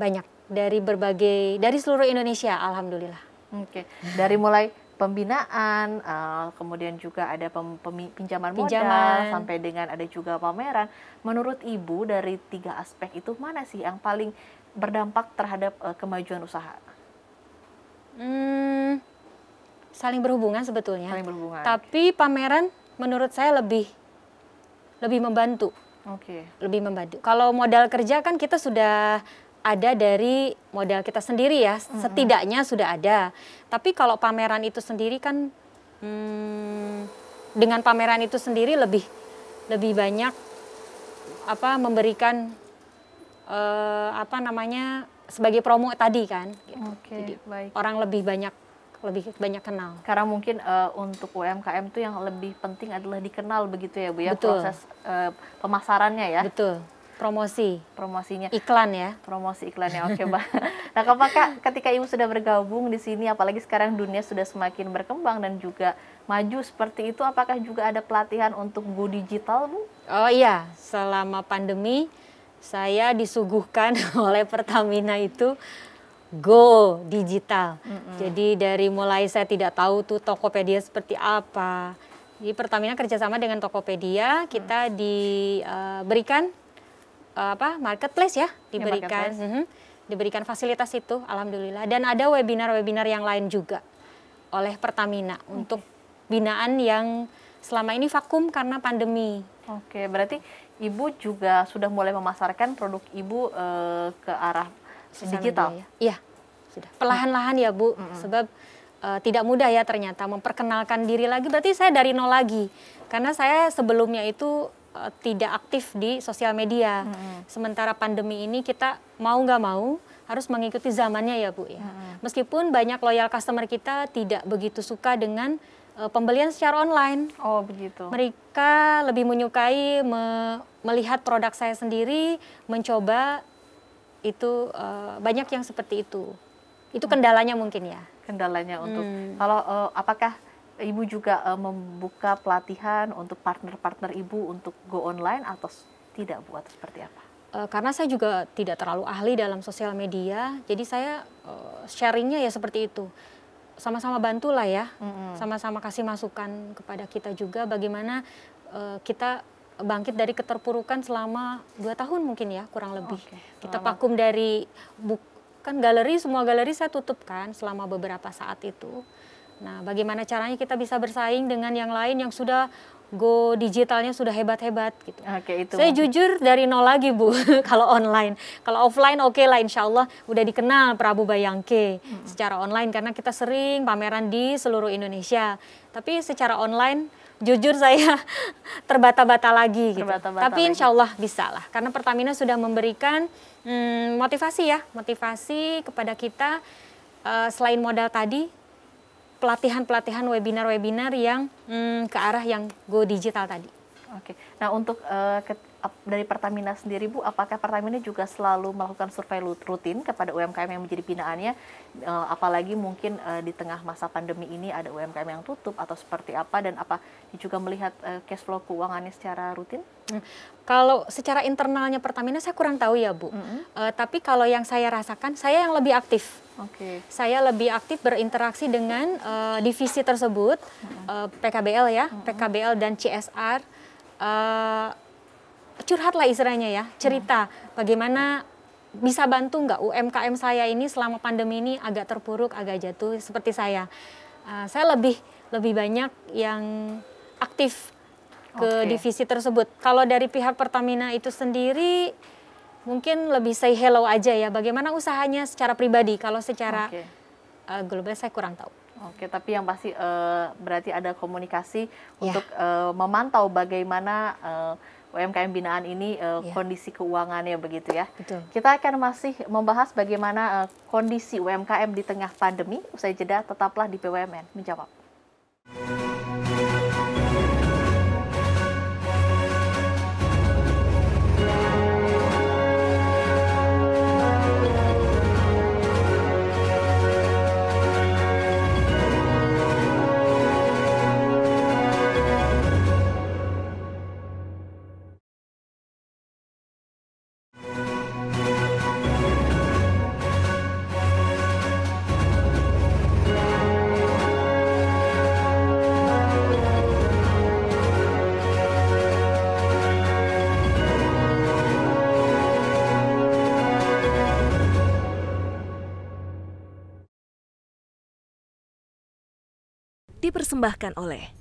Banyak dari berbagai dari seluruh Indonesia alhamdulillah. Oke. Okay. Dari mulai pembinaan, uh, kemudian juga ada pem, pem, pinjaman, pinjaman sampai dengan ada juga pameran. Menurut Ibu dari tiga aspek itu mana sih yang paling berdampak terhadap uh, kemajuan usaha? Hmm, saling berhubungan sebetulnya. Saling berhubungan. Tapi pameran menurut saya lebih lebih membantu. Oke. Okay. Lebih membantu. Kalau modal kerja kan kita sudah ada dari modal kita sendiri ya, setidaknya -hmm. sudah ada. Tapi kalau pameran itu sendiri kan, hmm, dengan pameran itu sendiri lebih lebih banyak apa memberikan uh, apa namanya sebagai promo tadi kan. Gitu. Okay, baik. orang lebih banyak lebih banyak kenal. Karena mungkin uh, untuk UMKM itu yang lebih penting adalah dikenal begitu ya Bu ya Betul. proses uh, pemasarannya ya. Betul promosi promosinya iklan ya promosi iklannya oke okay, mbak nah apakah ketika ibu sudah bergabung di sini apalagi sekarang dunia sudah semakin berkembang dan juga maju seperti itu apakah juga ada pelatihan untuk go digital bu oh iya selama pandemi saya disuguhkan oleh Pertamina itu go digital mm -hmm. jadi dari mulai saya tidak tahu tuh Tokopedia seperti apa di Pertamina kerjasama dengan Tokopedia kita mm. diberikan eh, uh, uh, apa marketplace ya iya, diberikan ya, mm -hmm, diberikan fasilitas itu alhamdulillah dan ada webinar-webinar yang lain juga oleh Pertamina okay. untuk binaan yang selama ini vakum karena pandemi. Oke, okay, berarti ibu juga sudah mulai memasarkan produk ibu uh, ke arah Sosial digital. ya? Iya, sudah. Pelahan-lahan ya Bu, mm -hmm. sebab eh, tidak mudah ya ternyata memperkenalkan diri lagi. Berarti saya dari nol lagi, karena saya sebelumnya itu Eh, tidak aktif di sosial media. Hmm. Sementara pandemi ini kita mau nggak mau harus mengikuti zamannya ya Bu ya. Hmm. Meskipun banyak loyal customer kita tidak begitu suka dengan uh, pembelian secara online. Oh, begitu. Mereka lebih menyukai me melihat produk saya sendiri, mencoba itu uh, banyak yang seperti itu. Itu mm. kendalanya mungkin ya. Kendalanya untuk hmm. kalau uh, apakah Ibu juga uh, membuka pelatihan untuk partner-partner Ibu untuk go online atau tidak buat seperti apa? Uh, karena saya juga tidak terlalu ahli dalam sosial media, jadi saya uh, sharingnya ya seperti itu. Sama-sama bantulah ya, sama-sama mm -hmm. kasih masukan kepada kita juga bagaimana uh, kita bangkit dari keterpurukan selama dua tahun mungkin ya kurang lebih. Okay. Kita vakum dari bukan galeri semua galeri saya tutupkan selama beberapa saat itu. Nah, bagaimana caranya kita bisa bersaing dengan yang lain yang sudah go digitalnya sudah hebat-hebat gitu. Oke, itu. Saya jujur dari nol lagi, Bu, kalau online. Kalau offline oke okay lah insya Allah udah dikenal Prabu Bayangke hmm. secara online karena kita sering pameran di seluruh Indonesia. Tapi secara online jujur saya terbata-bata lagi gitu. Terbata -bata Tapi insya Allah bisa lah karena Pertamina sudah memberikan hmm, motivasi ya, motivasi kepada kita eh, selain modal tadi pelatihan-pelatihan webinar-webinar yang hmm, ke arah yang go digital tadi. Oke. Nah, untuk uh, ke, dari Pertamina sendiri Bu, apakah Pertamina juga selalu melakukan survei rutin kepada UMKM yang menjadi binaannya uh, apalagi mungkin uh, di tengah masa pandemi ini ada UMKM yang tutup atau seperti apa dan apa juga melihat uh, cash flow keuangannya secara rutin? Hmm. Kalau secara internalnya Pertamina saya kurang tahu ya Bu. Mm -hmm. uh, tapi kalau yang saya rasakan, saya yang lebih aktif Okay. Saya lebih aktif berinteraksi dengan uh, divisi tersebut, uh, eh, PKBL ya, PKBL dan CSR. Uh, eh, curhatlah istilahnya ya, cerita bagaimana bisa bantu nggak UMKM saya ini selama pandemi ini agak terpuruk, agak jatuh seperti saya. Uh, saya lebih lebih banyak yang aktif ke okay. divisi tersebut. Kalau dari pihak Pertamina itu sendiri mungkin lebih say hello aja ya. Bagaimana usahanya secara pribadi? Kalau secara okay. uh, eh, global saya kurang tahu. Oke, tapi yang pasti uh, berarti ada komunikasi yeah. untuk uh, memantau bagaimana uh, UMKM binaan ini uh, yeah. kondisi keuangannya begitu ya. Betul. Kita akan masih membahas bagaimana uh, kondisi UMKM di tengah pandemi. Usai jeda tetaplah di BUMN menjawab. dipersembahkan oleh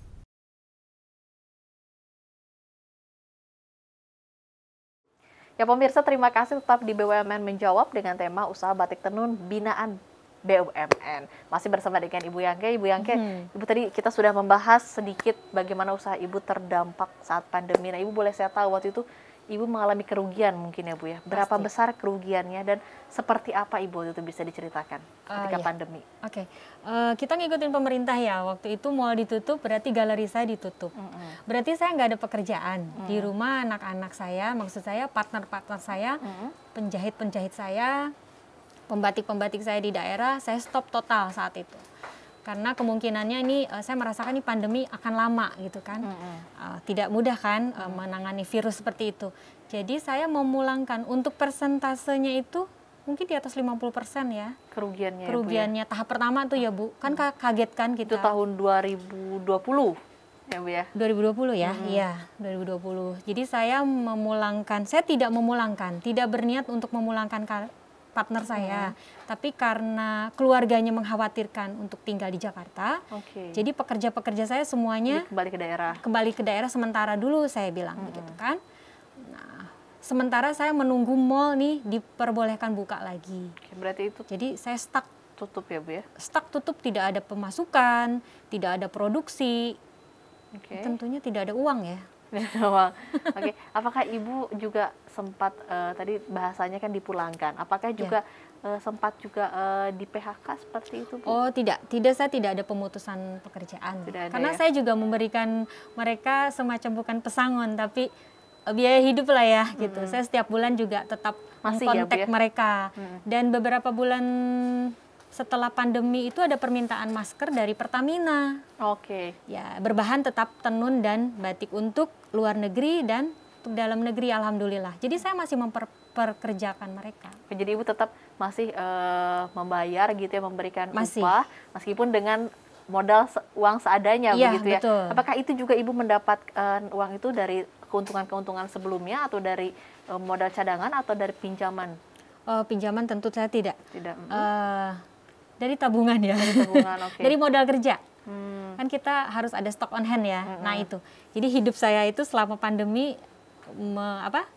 Ya pemirsa terima kasih tetap di BUMN menjawab dengan tema usaha batik tenun binaan BUMN. Masih bersama dengan Ibu Yangke. Ibu Yangke, hmm. Ibu tadi kita sudah membahas sedikit bagaimana usaha Ibu terdampak saat pandemi. Nah Ibu boleh saya tahu waktu itu Ibu mengalami kerugian mungkin ya Bu ya. Berapa Pasti. besar kerugiannya dan seperti apa Ibu itu bisa diceritakan ah, ketika uh, iya. pandemi? Oke, okay. uh, eh, kita ngikutin pemerintah ya. Waktu itu mall ditutup berarti galeri saya ditutup. Mm -hmm. Berarti saya nggak ada pekerjaan. Mm. Di rumah anak-anak saya, maksud saya partner-partner saya, penjahit-penjahit saya, pembatik-pembatik saya di daerah, saya stop total saat itu karena kemungkinannya ini uh, saya merasakan ini pandemi akan lama gitu kan mm -hmm. uh, tidak mudah kan uh, menangani virus seperti itu jadi saya memulangkan untuk persentasenya itu mungkin di atas 50 persen ya kerugiannya ya, ya? kerugiannya ya, ya? tahap pertama tuh ya bu kan mm -hmm. kaget kan kita itu tahun 2020 ya bu ya 2020 ya iya mm -hmm. Ya, 2020 jadi saya memulangkan saya tidak memulangkan tidak berniat untuk memulangkan partner saya. Hmm. Tapi karena keluarganya mengkhawatirkan untuk tinggal di Jakarta, okay. jadi pekerja-pekerja saya semuanya jadi kembali ke daerah. Kembali ke daerah sementara dulu saya bilang hmm. begitu kan. Nah, sementara saya menunggu mall nih diperbolehkan buka lagi. Okay, berarti itu. Jadi saya stuck tutup ya bu ya? Stuck tutup tidak ada pemasukan, tidak ada produksi, okay. tentunya tidak ada uang ya Oke, okay. apakah ibu juga sempat uh, tadi bahasanya kan dipulangkan? Apakah iya. juga yeah. uh, sempat juga uh, di PHK seperti itu? Bu? Oh tidak, tidak saya tidak ada pemutusan pekerjaan. ada, Karena ya? saya juga memberikan mereka semacam bukan pesangon tapi eh, biaya hidup lah ya gitu. Hmm. Saya setiap bulan juga tetap Masih ya, kontak ya? mereka hmm. dan beberapa bulan setelah pandemi itu ada permintaan masker dari Pertamina. Oke. Okay. Ya, berbahan tetap tenun dan batik untuk luar negeri dan untuk dalam negeri alhamdulillah. Jadi saya masih memperkerjakan mereka. Jadi Ibu tetap masih uh, membayar gitu ya, memberikan masih. upah meskipun dengan modal uang seadanya ya, begitu ya. Betul. Apakah itu juga Ibu uh, uang itu dari keuntungan-keuntungan sebelumnya atau dari uh, modal cadangan atau dari pinjaman? Uh, pinjaman tentu saya tidak. Tidak. Uh, dari tabungan ya. Dari tabungan, Okay. Dari modal kerja. Hmm. Kan kita harus ada stock on hand ya. Hmm. Nah, itu. Jadi hidup saya itu selama pandemi me, apa?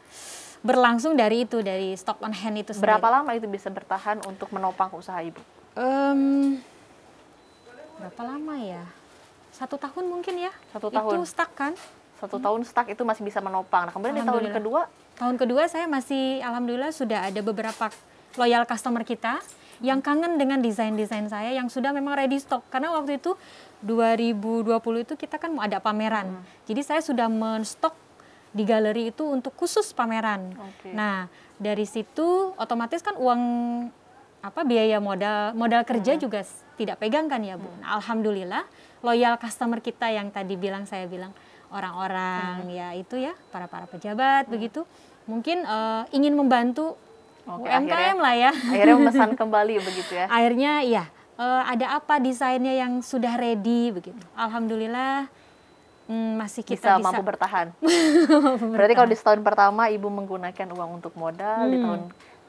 berlangsung dari itu, dari stock on hand itu sendiri. Berapa lama itu bisa bertahan untuk menopang usaha Ibu? Um, berapa lama ya? Satu tahun mungkin ya. Satu tahun. Itu stuck kan? Satu hmm. tahun stuck itu masih bisa menopang. Nah, kemudian di tahun kedua? Tahun kedua saya masih alhamdulillah sudah ada beberapa loyal customer kita yang kangen dengan desain-desain saya yang sudah memang ready stock karena waktu itu 2020 itu kita kan mau ada pameran. Hmm. Jadi saya sudah menstok di galeri itu untuk khusus pameran. Okay. Nah, dari situ otomatis kan uang apa biaya modal modal kerja hmm. juga tidak pegang kan ya Bu. Hmm. Nah, alhamdulillah loyal customer kita yang tadi bilang saya bilang orang-orang hmm. ya itu ya para-para pejabat hmm. begitu mungkin uh, ingin membantu Oke, UMKM akhirnya, lah ya. Akhirnya memesan kembali begitu ya. Akhirnya ya, uh, ada apa desainnya yang sudah ready begitu. Alhamdulillah Hmm, masih kita bisa, bisa. mampu bertahan. Berarti kalau di tahun pertama ibu menggunakan uang untuk modal, hmm. di tahun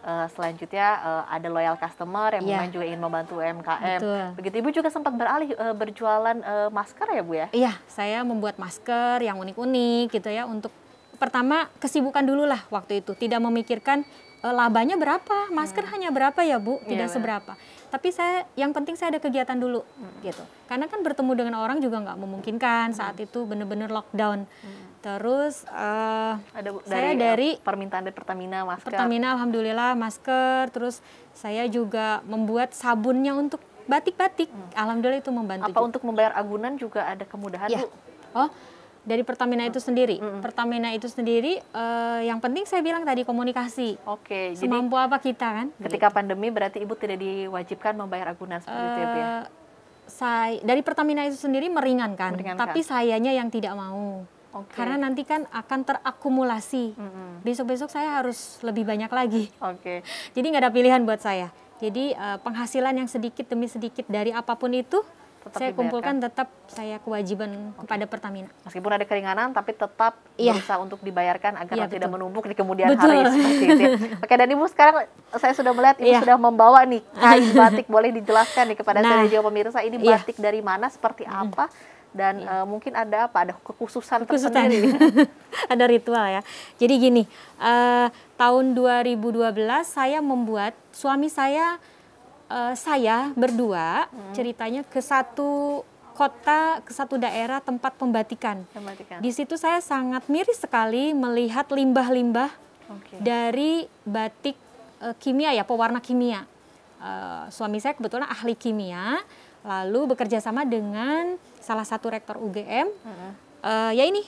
uh, selanjutnya uh, ada loyal customer yang yeah. Iya. juga ingin membantu UMKM. Betul. Begitu Ibu juga sempat beralih uh, berjualan uh, masker ya Bu ya? Iya, saya membuat masker yang unik-unik gitu ya untuk pertama kesibukan dulu lah waktu itu tidak memikirkan e, labanya berapa masker hmm. hanya berapa ya bu iya, tidak yeah, seberapa tapi saya yang penting saya ada kegiatan dulu hmm. gitu karena kan bertemu dengan orang juga nggak memungkinkan saat hmm. itu bener-bener lockdown hmm. terus uh, ada bu, saya dari permintaan dari Pertamina masker Pertamina alhamdulillah masker terus saya juga membuat sabunnya untuk batik-batik hmm. alhamdulillah itu membantu apa juga. untuk membayar agunan juga ada kemudahan ya. bu oh dari Pertamina itu sendiri. Mm -hmm. Pertamina itu sendiri uh, yang penting saya bilang tadi komunikasi. Oke, okay, semampu jadi, apa kita kan? Ketika pandemi berarti Ibu tidak diwajibkan membayar agunan seperti uh, itu ya, ya? Eh, Saya dari Pertamina itu sendiri meringankan, meringankan. tapi sayanya yang tidak mau. Okay. Karena nanti kan akan terakumulasi. Mm -hmm. Besok-besok saya harus lebih banyak lagi. Oke. Okay. Jadi nggak ada pilihan buat saya. Jadi uh, penghasilan yang sedikit demi sedikit dari apapun itu tetap saya kumpulkan tetap saya kewajiban okay. kepada Pertamina. Meskipun ada keringanan tapi tetap yeah. Iya. bisa untuk dibayarkan agar yeah, tidak menumpuk di kemudian betul. hari seperti itu. Ya. Oke, dan Ibu sekarang saya sudah melihat Ibu yeah. sudah membawa nih kain batik. Boleh dijelaskan nih kepada nah, saya juga pemirsa ini iya. batik yeah. dari mana, seperti apa? dan iya. uh, mungkin ada apa ada kekhususan, kekhususan. tersendiri ada ritual ya jadi gini uh, tahun 2012 saya membuat suami saya uh, saya berdua hmm. ceritanya ke satu kota ke satu daerah tempat pembatikan. pembatikan. Di situ saya sangat miris sekali melihat limbah-limbah okay. dari batik e, kimia ya pewarna kimia. E, suami saya kebetulan ahli kimia, lalu bekerja sama dengan salah satu rektor UGM. Uh hmm. ya ini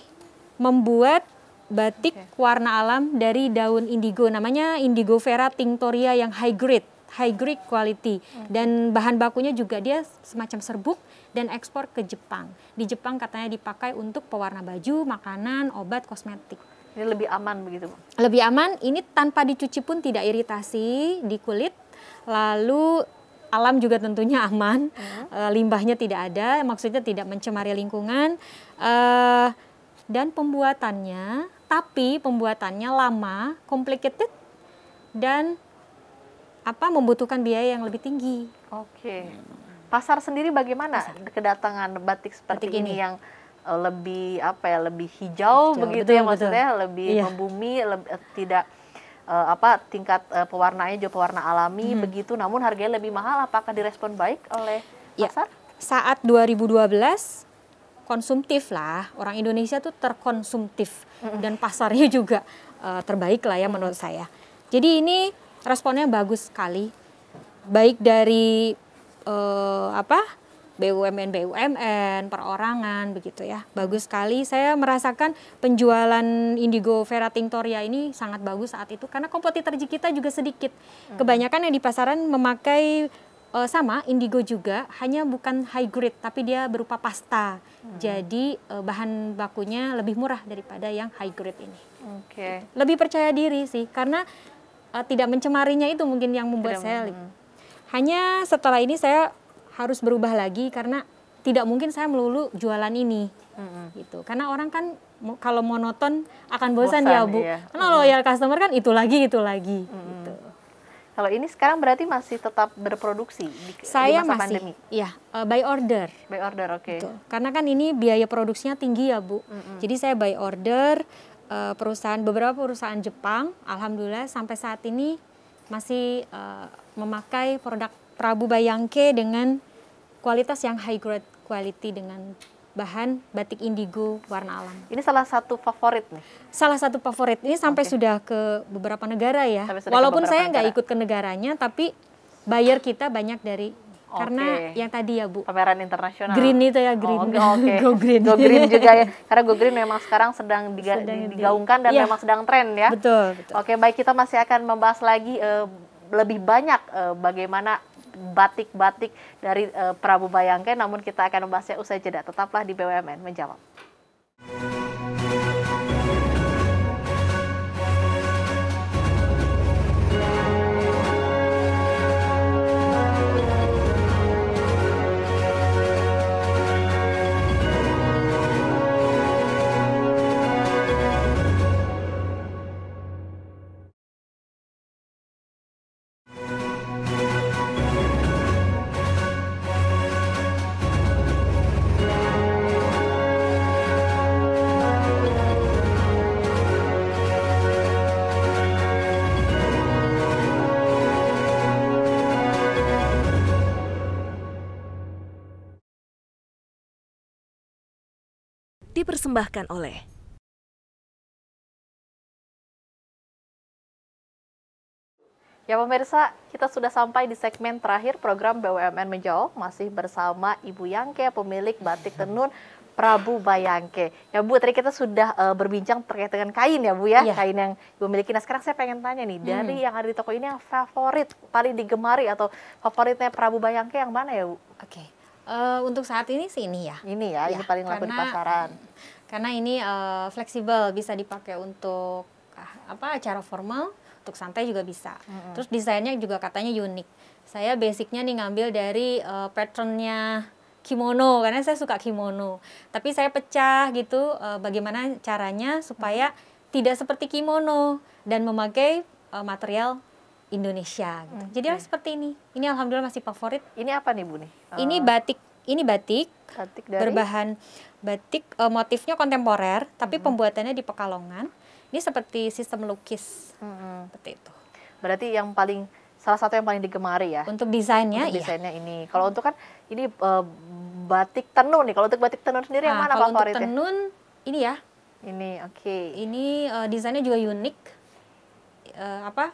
membuat batik okay. warna alam dari daun indigo, namanya Indigo Vera tinctoria yang high grade high grade quality hmm. dan bahan bakunya juga dia semacam serbuk dan ekspor ke Jepang. Di Jepang katanya dipakai untuk pewarna baju, makanan, obat, kosmetik. Ini lebih aman begitu, Lebih aman, ini tanpa dicuci pun tidak iritasi di kulit. Lalu alam juga tentunya aman, hmm. Eh, limbahnya tidak ada, maksudnya tidak mencemari lingkungan. Uh, dan pembuatannya, tapi pembuatannya lama, complicated, dan apa membutuhkan biaya yang lebih tinggi. Oke. Pasar sendiri bagaimana Pasar. kedatangan batik seperti batik ini. yang eh, lebih apa ya lebih hijau, hijau begitu ya betul, ya maksudnya lebih iya. membumi lebih, eh, tidak uh, apa tingkat uh, pewarnaannya juga pewarna alami hmm. begitu namun harganya lebih mahal apakah direspon baik oleh ya, pasar? Saat 2012 konsumtif lah orang Indonesia tuh terkonsumtif -hmm. dan pasarnya juga uh, terbaik lah ya menurut saya. Jadi ini responnya bagus sekali. Baik dari uh, apa? BUMN BUMN, perorangan begitu ya. Bagus sekali. Saya merasakan penjualan Indigo Vera Tinctoria ini sangat bagus saat itu karena kompetitor kita juga sedikit. Hmm. Kebanyakan yang di pasaran memakai uh, sama indigo juga hanya bukan high grade tapi dia berupa pasta hmm. jadi uh, bahan bakunya lebih murah daripada yang high grade ini. Oke. Okay. Gitu. Lebih percaya diri sih karena uh, tidak mencemarinya itu mungkin yang membuat tidak saya mungkin. Hmm. hanya setelah ini saya harus berubah lagi karena tidak mungkin saya melulu jualan ini hmm. gitu karena orang kan kalau monoton akan bosan, ya, bosan ya bu iya. karena hmm. loyal customer kan itu lagi itu lagi hmm. gitu kalau ini sekarang berarti masih tetap berproduksi di, saya di masa masih, pandemi. Iya, uh, by order. By order, oke. Okay. Gitu. Karena kan ini biaya produksinya tinggi ya bu. Mm -hmm. Jadi saya by order uh, perusahaan beberapa perusahaan Jepang, alhamdulillah sampai saat ini masih uh, memakai produk Prabu Bayangke dengan kualitas yang high grade quality dengan bahan batik indigo warna alam. Ini salah satu favorit nih. Salah satu favorit ini sampai okay. sudah ke beberapa negara ya. Walaupun saya nggak ikut ke negaranya, tapi buyer kita banyak dari Okay. Karena yang tadi ya Bu. Pameran internasional. Green itu ya oh, green. Oh, okay. go green. Go green juga ya. Karena go green memang sekarang sedang, diga sedang digaungkan dan ya. memang sedang tren ya. Betul. betul. Oke okay, baik kita masih akan membahas lagi uh, lebih banyak uh, bagaimana batik-batik dari uh, Prabu Bayangke. Namun kita akan membahasnya usai jeda. Tetaplah di BUMN menjawab. dipersembahkan oleh Ya pemirsa, kita sudah sampai di segmen terakhir program BUMN Menjawab masih bersama Ibu Yangke, pemilik batik tenun Prabu Bayangke. Ya Bu, tadi kita sudah uh, berbincang terkait dengan kain ya Bu ya, ya. kain yang Ibu miliki. Nah sekarang saya pengen tanya nih, hmm. dari yang ada di toko ini yang favorit, paling digemari atau favoritnya Prabu Bayangke yang mana ya Bu? Oke. Okay. Uh, untuk saat ini sih ini ya. Ini ya, ya ini paling laku di pasaran. Karena ini uh, fleksibel, bisa dipakai untuk ah, apa acara formal, untuk santai juga bisa. Mm -hmm. Terus desainnya juga katanya unik. Saya basicnya nih ngambil dari uh, patternnya kimono karena saya suka kimono. Tapi saya pecah gitu uh, bagaimana caranya supaya mm -hmm. tidak seperti kimono dan memakai uh, material Indonesia gitu. Hmm, Jadi okay. seperti ini. Ini alhamdulillah masih favorit. Ini apa nih Bu nih? ini eh, batik. Ini batik. Batik dari berbahan batik uh, motifnya kontemporer tapi hmm. pembuatannya di Pekalongan. Ini seperti sistem lukis. Hmm. Seperti itu. Berarti yang paling salah satu yang paling digemari ya. Untuk desainnya untuk iya. desainnya iya. ini. Kalau untuk kan ini uh, batik tenun nih. Kalau untuk batik tenun sendiri nah, yang ah, mana kalau favoritnya? Untuk tenun ini ya. Ini oke. Okay. Ini uh, desainnya juga unik. Uh, apa?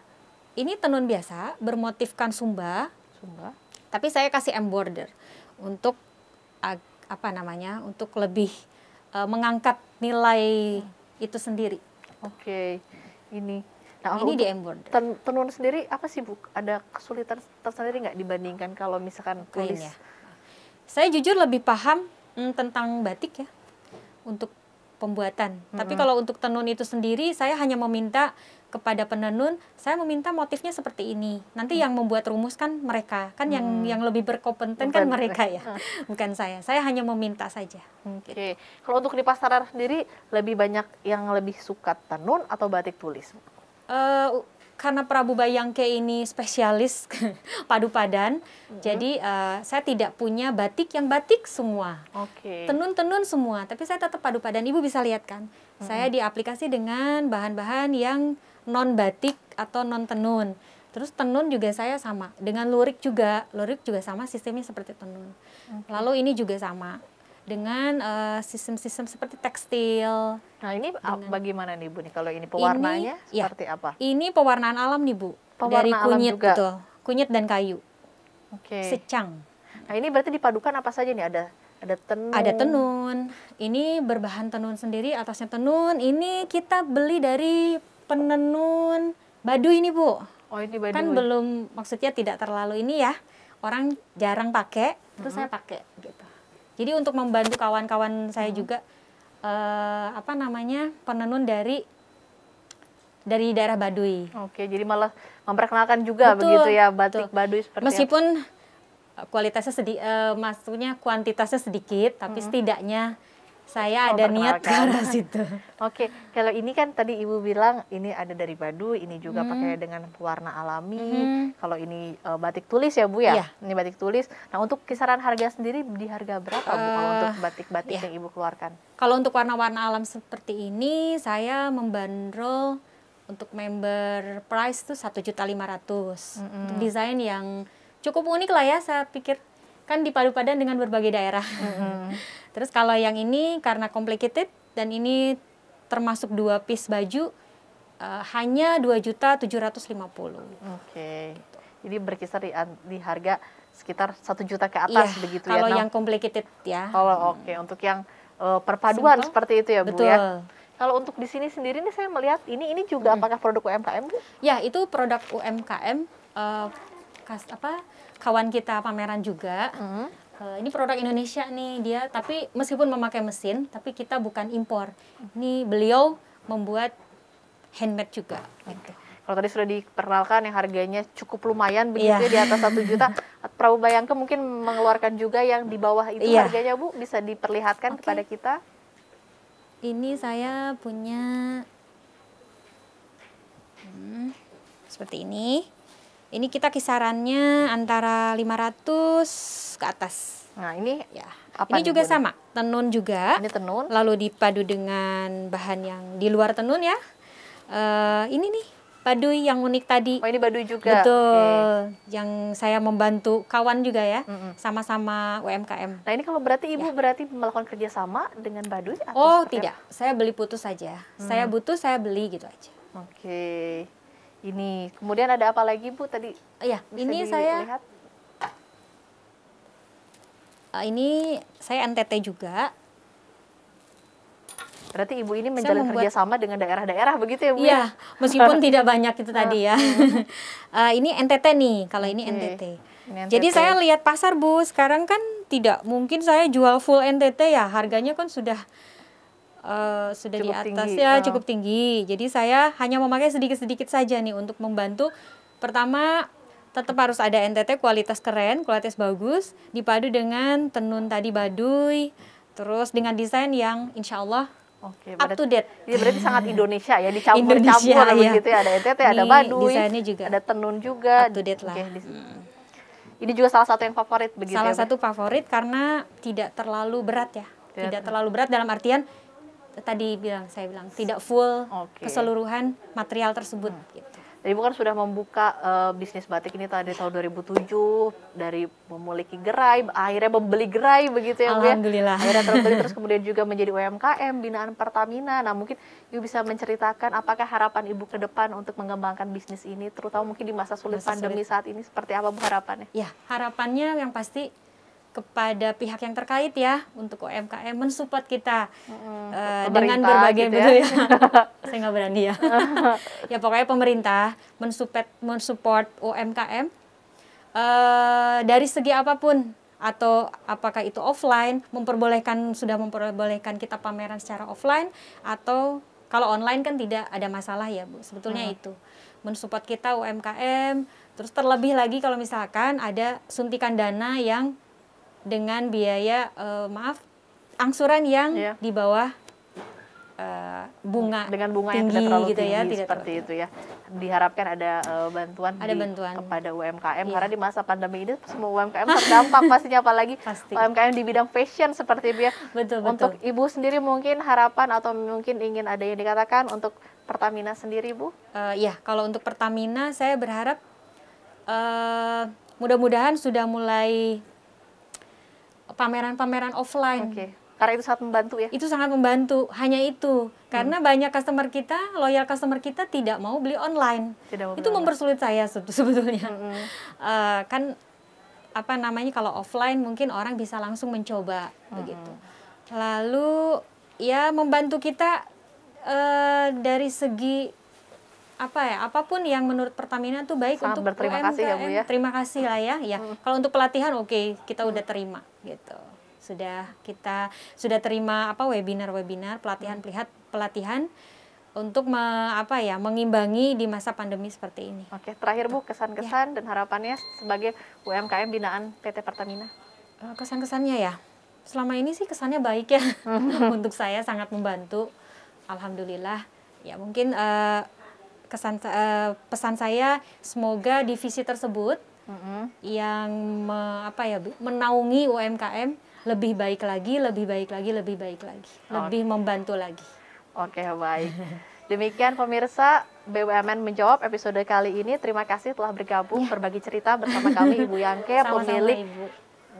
Ini tenun biasa bermotifkan sumba. Sumba. Tapi saya kasih emborder untuk apa namanya? Untuk lebih uh, mengangkat nilai hmm. itu sendiri. Oke. Okay. Ini Nah, ini di embroider. Ten tenun sendiri apa sih bu? Ada kesulitan tersendiri nggak dibandingkan kalau misalkan tulis? Kainnya. Saya jujur lebih paham hmm, tentang batik ya. Untuk pembuatan. Mm-hmm. Tapi kalau untuk tenun itu sendiri saya hanya meminta kepada penenun, saya meminta motifnya seperti ini. Nanti hmm. yang membuat rumus kan mereka, kan hmm. yang mm. yang lebih berkompeten kan bukan kan mereka ya, hmm. bukan saya. Saya hanya meminta saja. Oke. Okay. Kalau untuk di pasaran sendiri lebih banyak yang lebih suka tenun atau batik tulis? Uh, karena Prabu Bayangke ini spesialis padu padan, mm-hmm. jadi uh, saya tidak punya batik yang batik semua, okay. tenun-tenun semua, tapi saya tetap padu padan. Ibu bisa lihat kan, mm-hmm. saya diaplikasi dengan bahan-bahan yang non batik atau non tenun. Terus tenun juga saya sama, dengan lurik juga, lurik juga sama sistemnya seperti tenun. Okay. Lalu ini juga sama dengan eh, sistem-sistem uh, seperti tekstil. Nah ini ah, dengan, bagaimana nih Bu nih kalau ini pewarnaannya ini, ya, seperti ya, apa? Ini pewarnaan alam nih Bu Pewarna dari kunyit alam juga. betul, kunyit dan kayu. Oke. Okay. Secang. Nah ini berarti dipadukan apa saja nih ada ada tenun. Ada tenun. Ini berbahan tenun sendiri, atasnya tenun. Ini kita beli dari penenun badu ini Bu. Oh ini badu. Kan belum maksudnya tidak terlalu ini ya. Orang jarang pakai, terus uh saya pakai gitu. Jadi untuk membantu kawan-kawan saya hmm. juga uh, apa namanya penenun dari dari daerah Baduy. Oke, jadi malah memperkenalkan juga betul, begitu ya batik betul. Baduy seperti Meskipun apa? kualitasnya sedikit, uh, eh, maksudnya kuantitasnya sedikit, tapi hmm. setidaknya saya ada niat ke arah situ. Oke, okay. kalau ini kan tadi ibu bilang ini ada dari badu, ini juga hmm. pakai dengan pewarna alami. Hmm. Kalau ini uh, batik tulis ya bu ya, yeah. ini batik tulis. Nah untuk kisaran harga sendiri di harga berapa uh, bu kalau untuk eh, batik-batik yeah. yang ibu keluarkan? Kalau untuk warna-warna alam seperti ini, saya membandrol untuk member price tuh satu juta lima ratus. desain yang cukup unik lah ya, saya pikir kan dipadu padan dengan berbagai daerah. Mm -hmm. Terus kalau yang ini karena complicated dan ini termasuk dua piece baju uh, hanya dua juta tujuh ratus lima puluh. Oke. ini Jadi berkisar di, di harga sekitar satu juta ke atas yeah, begitu kalau ya. Kalau yang complicated ya. Kalau oke okay. untuk yang uh, perpaduan Simple. seperti itu ya Bu ya. Betul. ya. Kalau untuk di sini sendiri nih saya melihat ini ini juga hmm. apakah produk UMKM Bu? Ya, itu produk UMKM uh, eh, kas apa kawan kita pameran juga. Hmm. Uh, ini produk Indonesia nih dia, tapi meskipun memakai mesin, tapi kita bukan impor. Ini beliau membuat handmade juga. Gitu. Kalau tadi sudah diperkenalkan yang harganya cukup lumayan begitu yeah. Ya, di atas satu juta, Prabu Bayangke mungkin mengeluarkan juga yang di bawah itu yeah. harganya Bu bisa diperlihatkan okay. kepada kita. Ini saya punya hmm, seperti ini. Ini kita kisarannya antara 500 ke atas. Nah, ini ya. Apa ini juga sama, tenun juga. Ini tenun. Lalu dipadu dengan bahan yang di luar tenun ya. Uh, ini nih baduy yang unik tadi. Oh ini baduy juga. Betul. Okay. Yang saya membantu kawan juga ya, sama-sama mm -hmm. UMKM. Nah ini kalau berarti ibu ya. berarti melakukan kerja sama dengan baduy? Ya? Atau oh tidak, apa? saya beli putus saja. Hmm. Saya butuh saya beli gitu aja. Oke. Okay ini. Kemudian ada apa lagi Bu tadi? Iya, ah, ini saya uh, ini saya NTT juga. Berarti ibu ini menjalin membuat, kerjasama dengan daerah-daerah begitu ya bu? Iya, ya? meskipun tidak banyak itu tadi ya. uh, ini NTT nih, kalau ini, NTT. ini NTT. Jadi saya lihat pasar bu, sekarang kan tidak mungkin saya jual full NTT ya, harganya kan sudah Eh, sudah cukup di atas tinggi. ya oh. cukup tinggi. Jadi saya hanya memakai sedikit-sedikit saja nih untuk membantu pertama tetap harus ada NTT kualitas keren, kualitas bagus dipadu dengan tenun tadi baduy terus dengan desain yang insya Allah Oke, berarti, up to date. Jadi berarti sangat Indonesia ya, dicampur-campur gitu ya. iya. begitu ya. Ada NTT, Ini ada Baduy, juga. ada tenun juga. Up to date lah. Okay, hmm. Ini juga salah satu yang favorit Salah ya, satu favorit karena tidak terlalu berat ya. tidak terlalu berat dalam artian tadi bilang saya bilang tidak full okay. keseluruhan material tersebut hmm. gitu. Jadi bukan sudah membuka uh, bisnis batik ini tadi tahun 2007 dari memiliki gerai akhirnya membeli gerai begitu ya, ya? Alhamdulillah. terbeli terus kemudian juga menjadi UMKM binaan Pertamina. Nah, mungkin Ibu bisa menceritakan apakah harapan Ibu ke depan untuk mengembangkan bisnis ini terutama mungkin di masa sulit masa pandemi sulit. saat ini seperti apa Bu harapannya? Ya, harapannya yang pasti kepada pihak yang terkait ya untuk UMKM mensupport kita hmm, uh, dengan berbagai gitu ya. ya. saya nggak berani ya ya pokoknya pemerintah mensupport mensupport UMKM uh, eh, dari segi apapun atau apakah itu offline memperbolehkan sudah memperbolehkan kita pameran secara offline atau kalau online kan tidak ada masalah ya bu sebetulnya hmm. itu mensupport kita UMKM terus terlebih lagi kalau misalkan ada suntikan dana yang dengan biaya uh, maaf angsuran yang ya. di bawah uh, bunga dengan bunga tinggi, yang tidak terlalu gitu ya, tinggi, ya, tidak seperti terlalu. itu ya. Diharapkan ada uh, bantuan, ada di, bantuan kepada UMKM ya. karena di masa pandemi ini semua UMKM terdampak pastinya apalagi Pasti. UMKM di bidang fashion seperti itu ya. Betul, betul. Untuk ibu sendiri mungkin harapan atau mungkin ingin ada yang dikatakan untuk Pertamina sendiri bu? Uh, ya kalau untuk Pertamina saya berharap uh, mudah-mudahan sudah mulai pameran-pameran offline. Okay. Karena itu sangat membantu ya? Itu sangat membantu, hanya itu. Karena hmm. banyak customer kita, loyal customer kita tidak mau beli online. Tidak mau itu beli mempersulit online. saya sebetulnya. Hmm. Uh, kan apa namanya kalau offline mungkin orang bisa langsung mencoba hmm. begitu. Hmm. Lalu ya membantu kita uh, dari segi apa ya apapun yang menurut Pertamina tuh baik Sangat untuk berterima UMKM. kasih ya Bu ya terima kasih lah ya ya hmm. kalau untuk pelatihan oke okay, kita hmm. udah terima gitu sudah kita sudah terima apa webinar webinar pelatihan hmm. pelihat pelatihan untuk me, apa ya mengimbangi di masa pandemi seperti ini. Oke, terakhir Bu gitu. kesan-kesan ya. dan harapannya sebagai UMKM binaan PT Pertamina. Eh, kesan-kesannya ya. Selama ini sih kesannya baik ya. untuk saya sangat membantu. Alhamdulillah. Ya mungkin uh, kesan uh, pesan saya semoga divisi tersebut mm -hmm. yang me, apa ya menaungi UMKM lebih baik lagi, lebih baik lagi, lebih baik lagi, okay. lebih membantu lagi. Oke okay, baik. Demikian pemirsa BUMN menjawab episode kali ini. Terima kasih telah bergabung iya. berbagi cerita bersama kami Ibu Yangke Sama-sama, pemilik Ibu.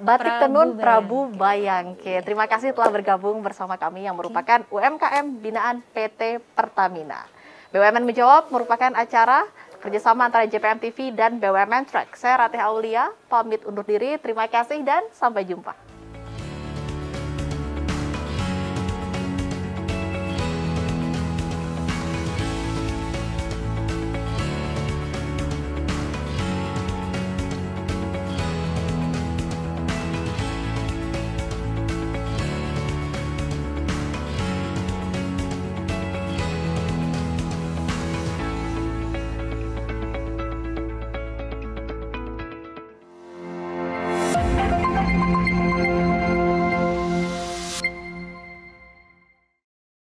Batik Prabu Tenun Bayangke. Prabu Bayangke. Terima kasih telah bergabung bersama kami yang merupakan UMKM binaan PT Pertamina. BUMN Menjawab merupakan acara kerjasama antara JPM TV dan BUMN Track. Saya Ratih Aulia, pamit undur diri. Terima kasih dan sampai jumpa.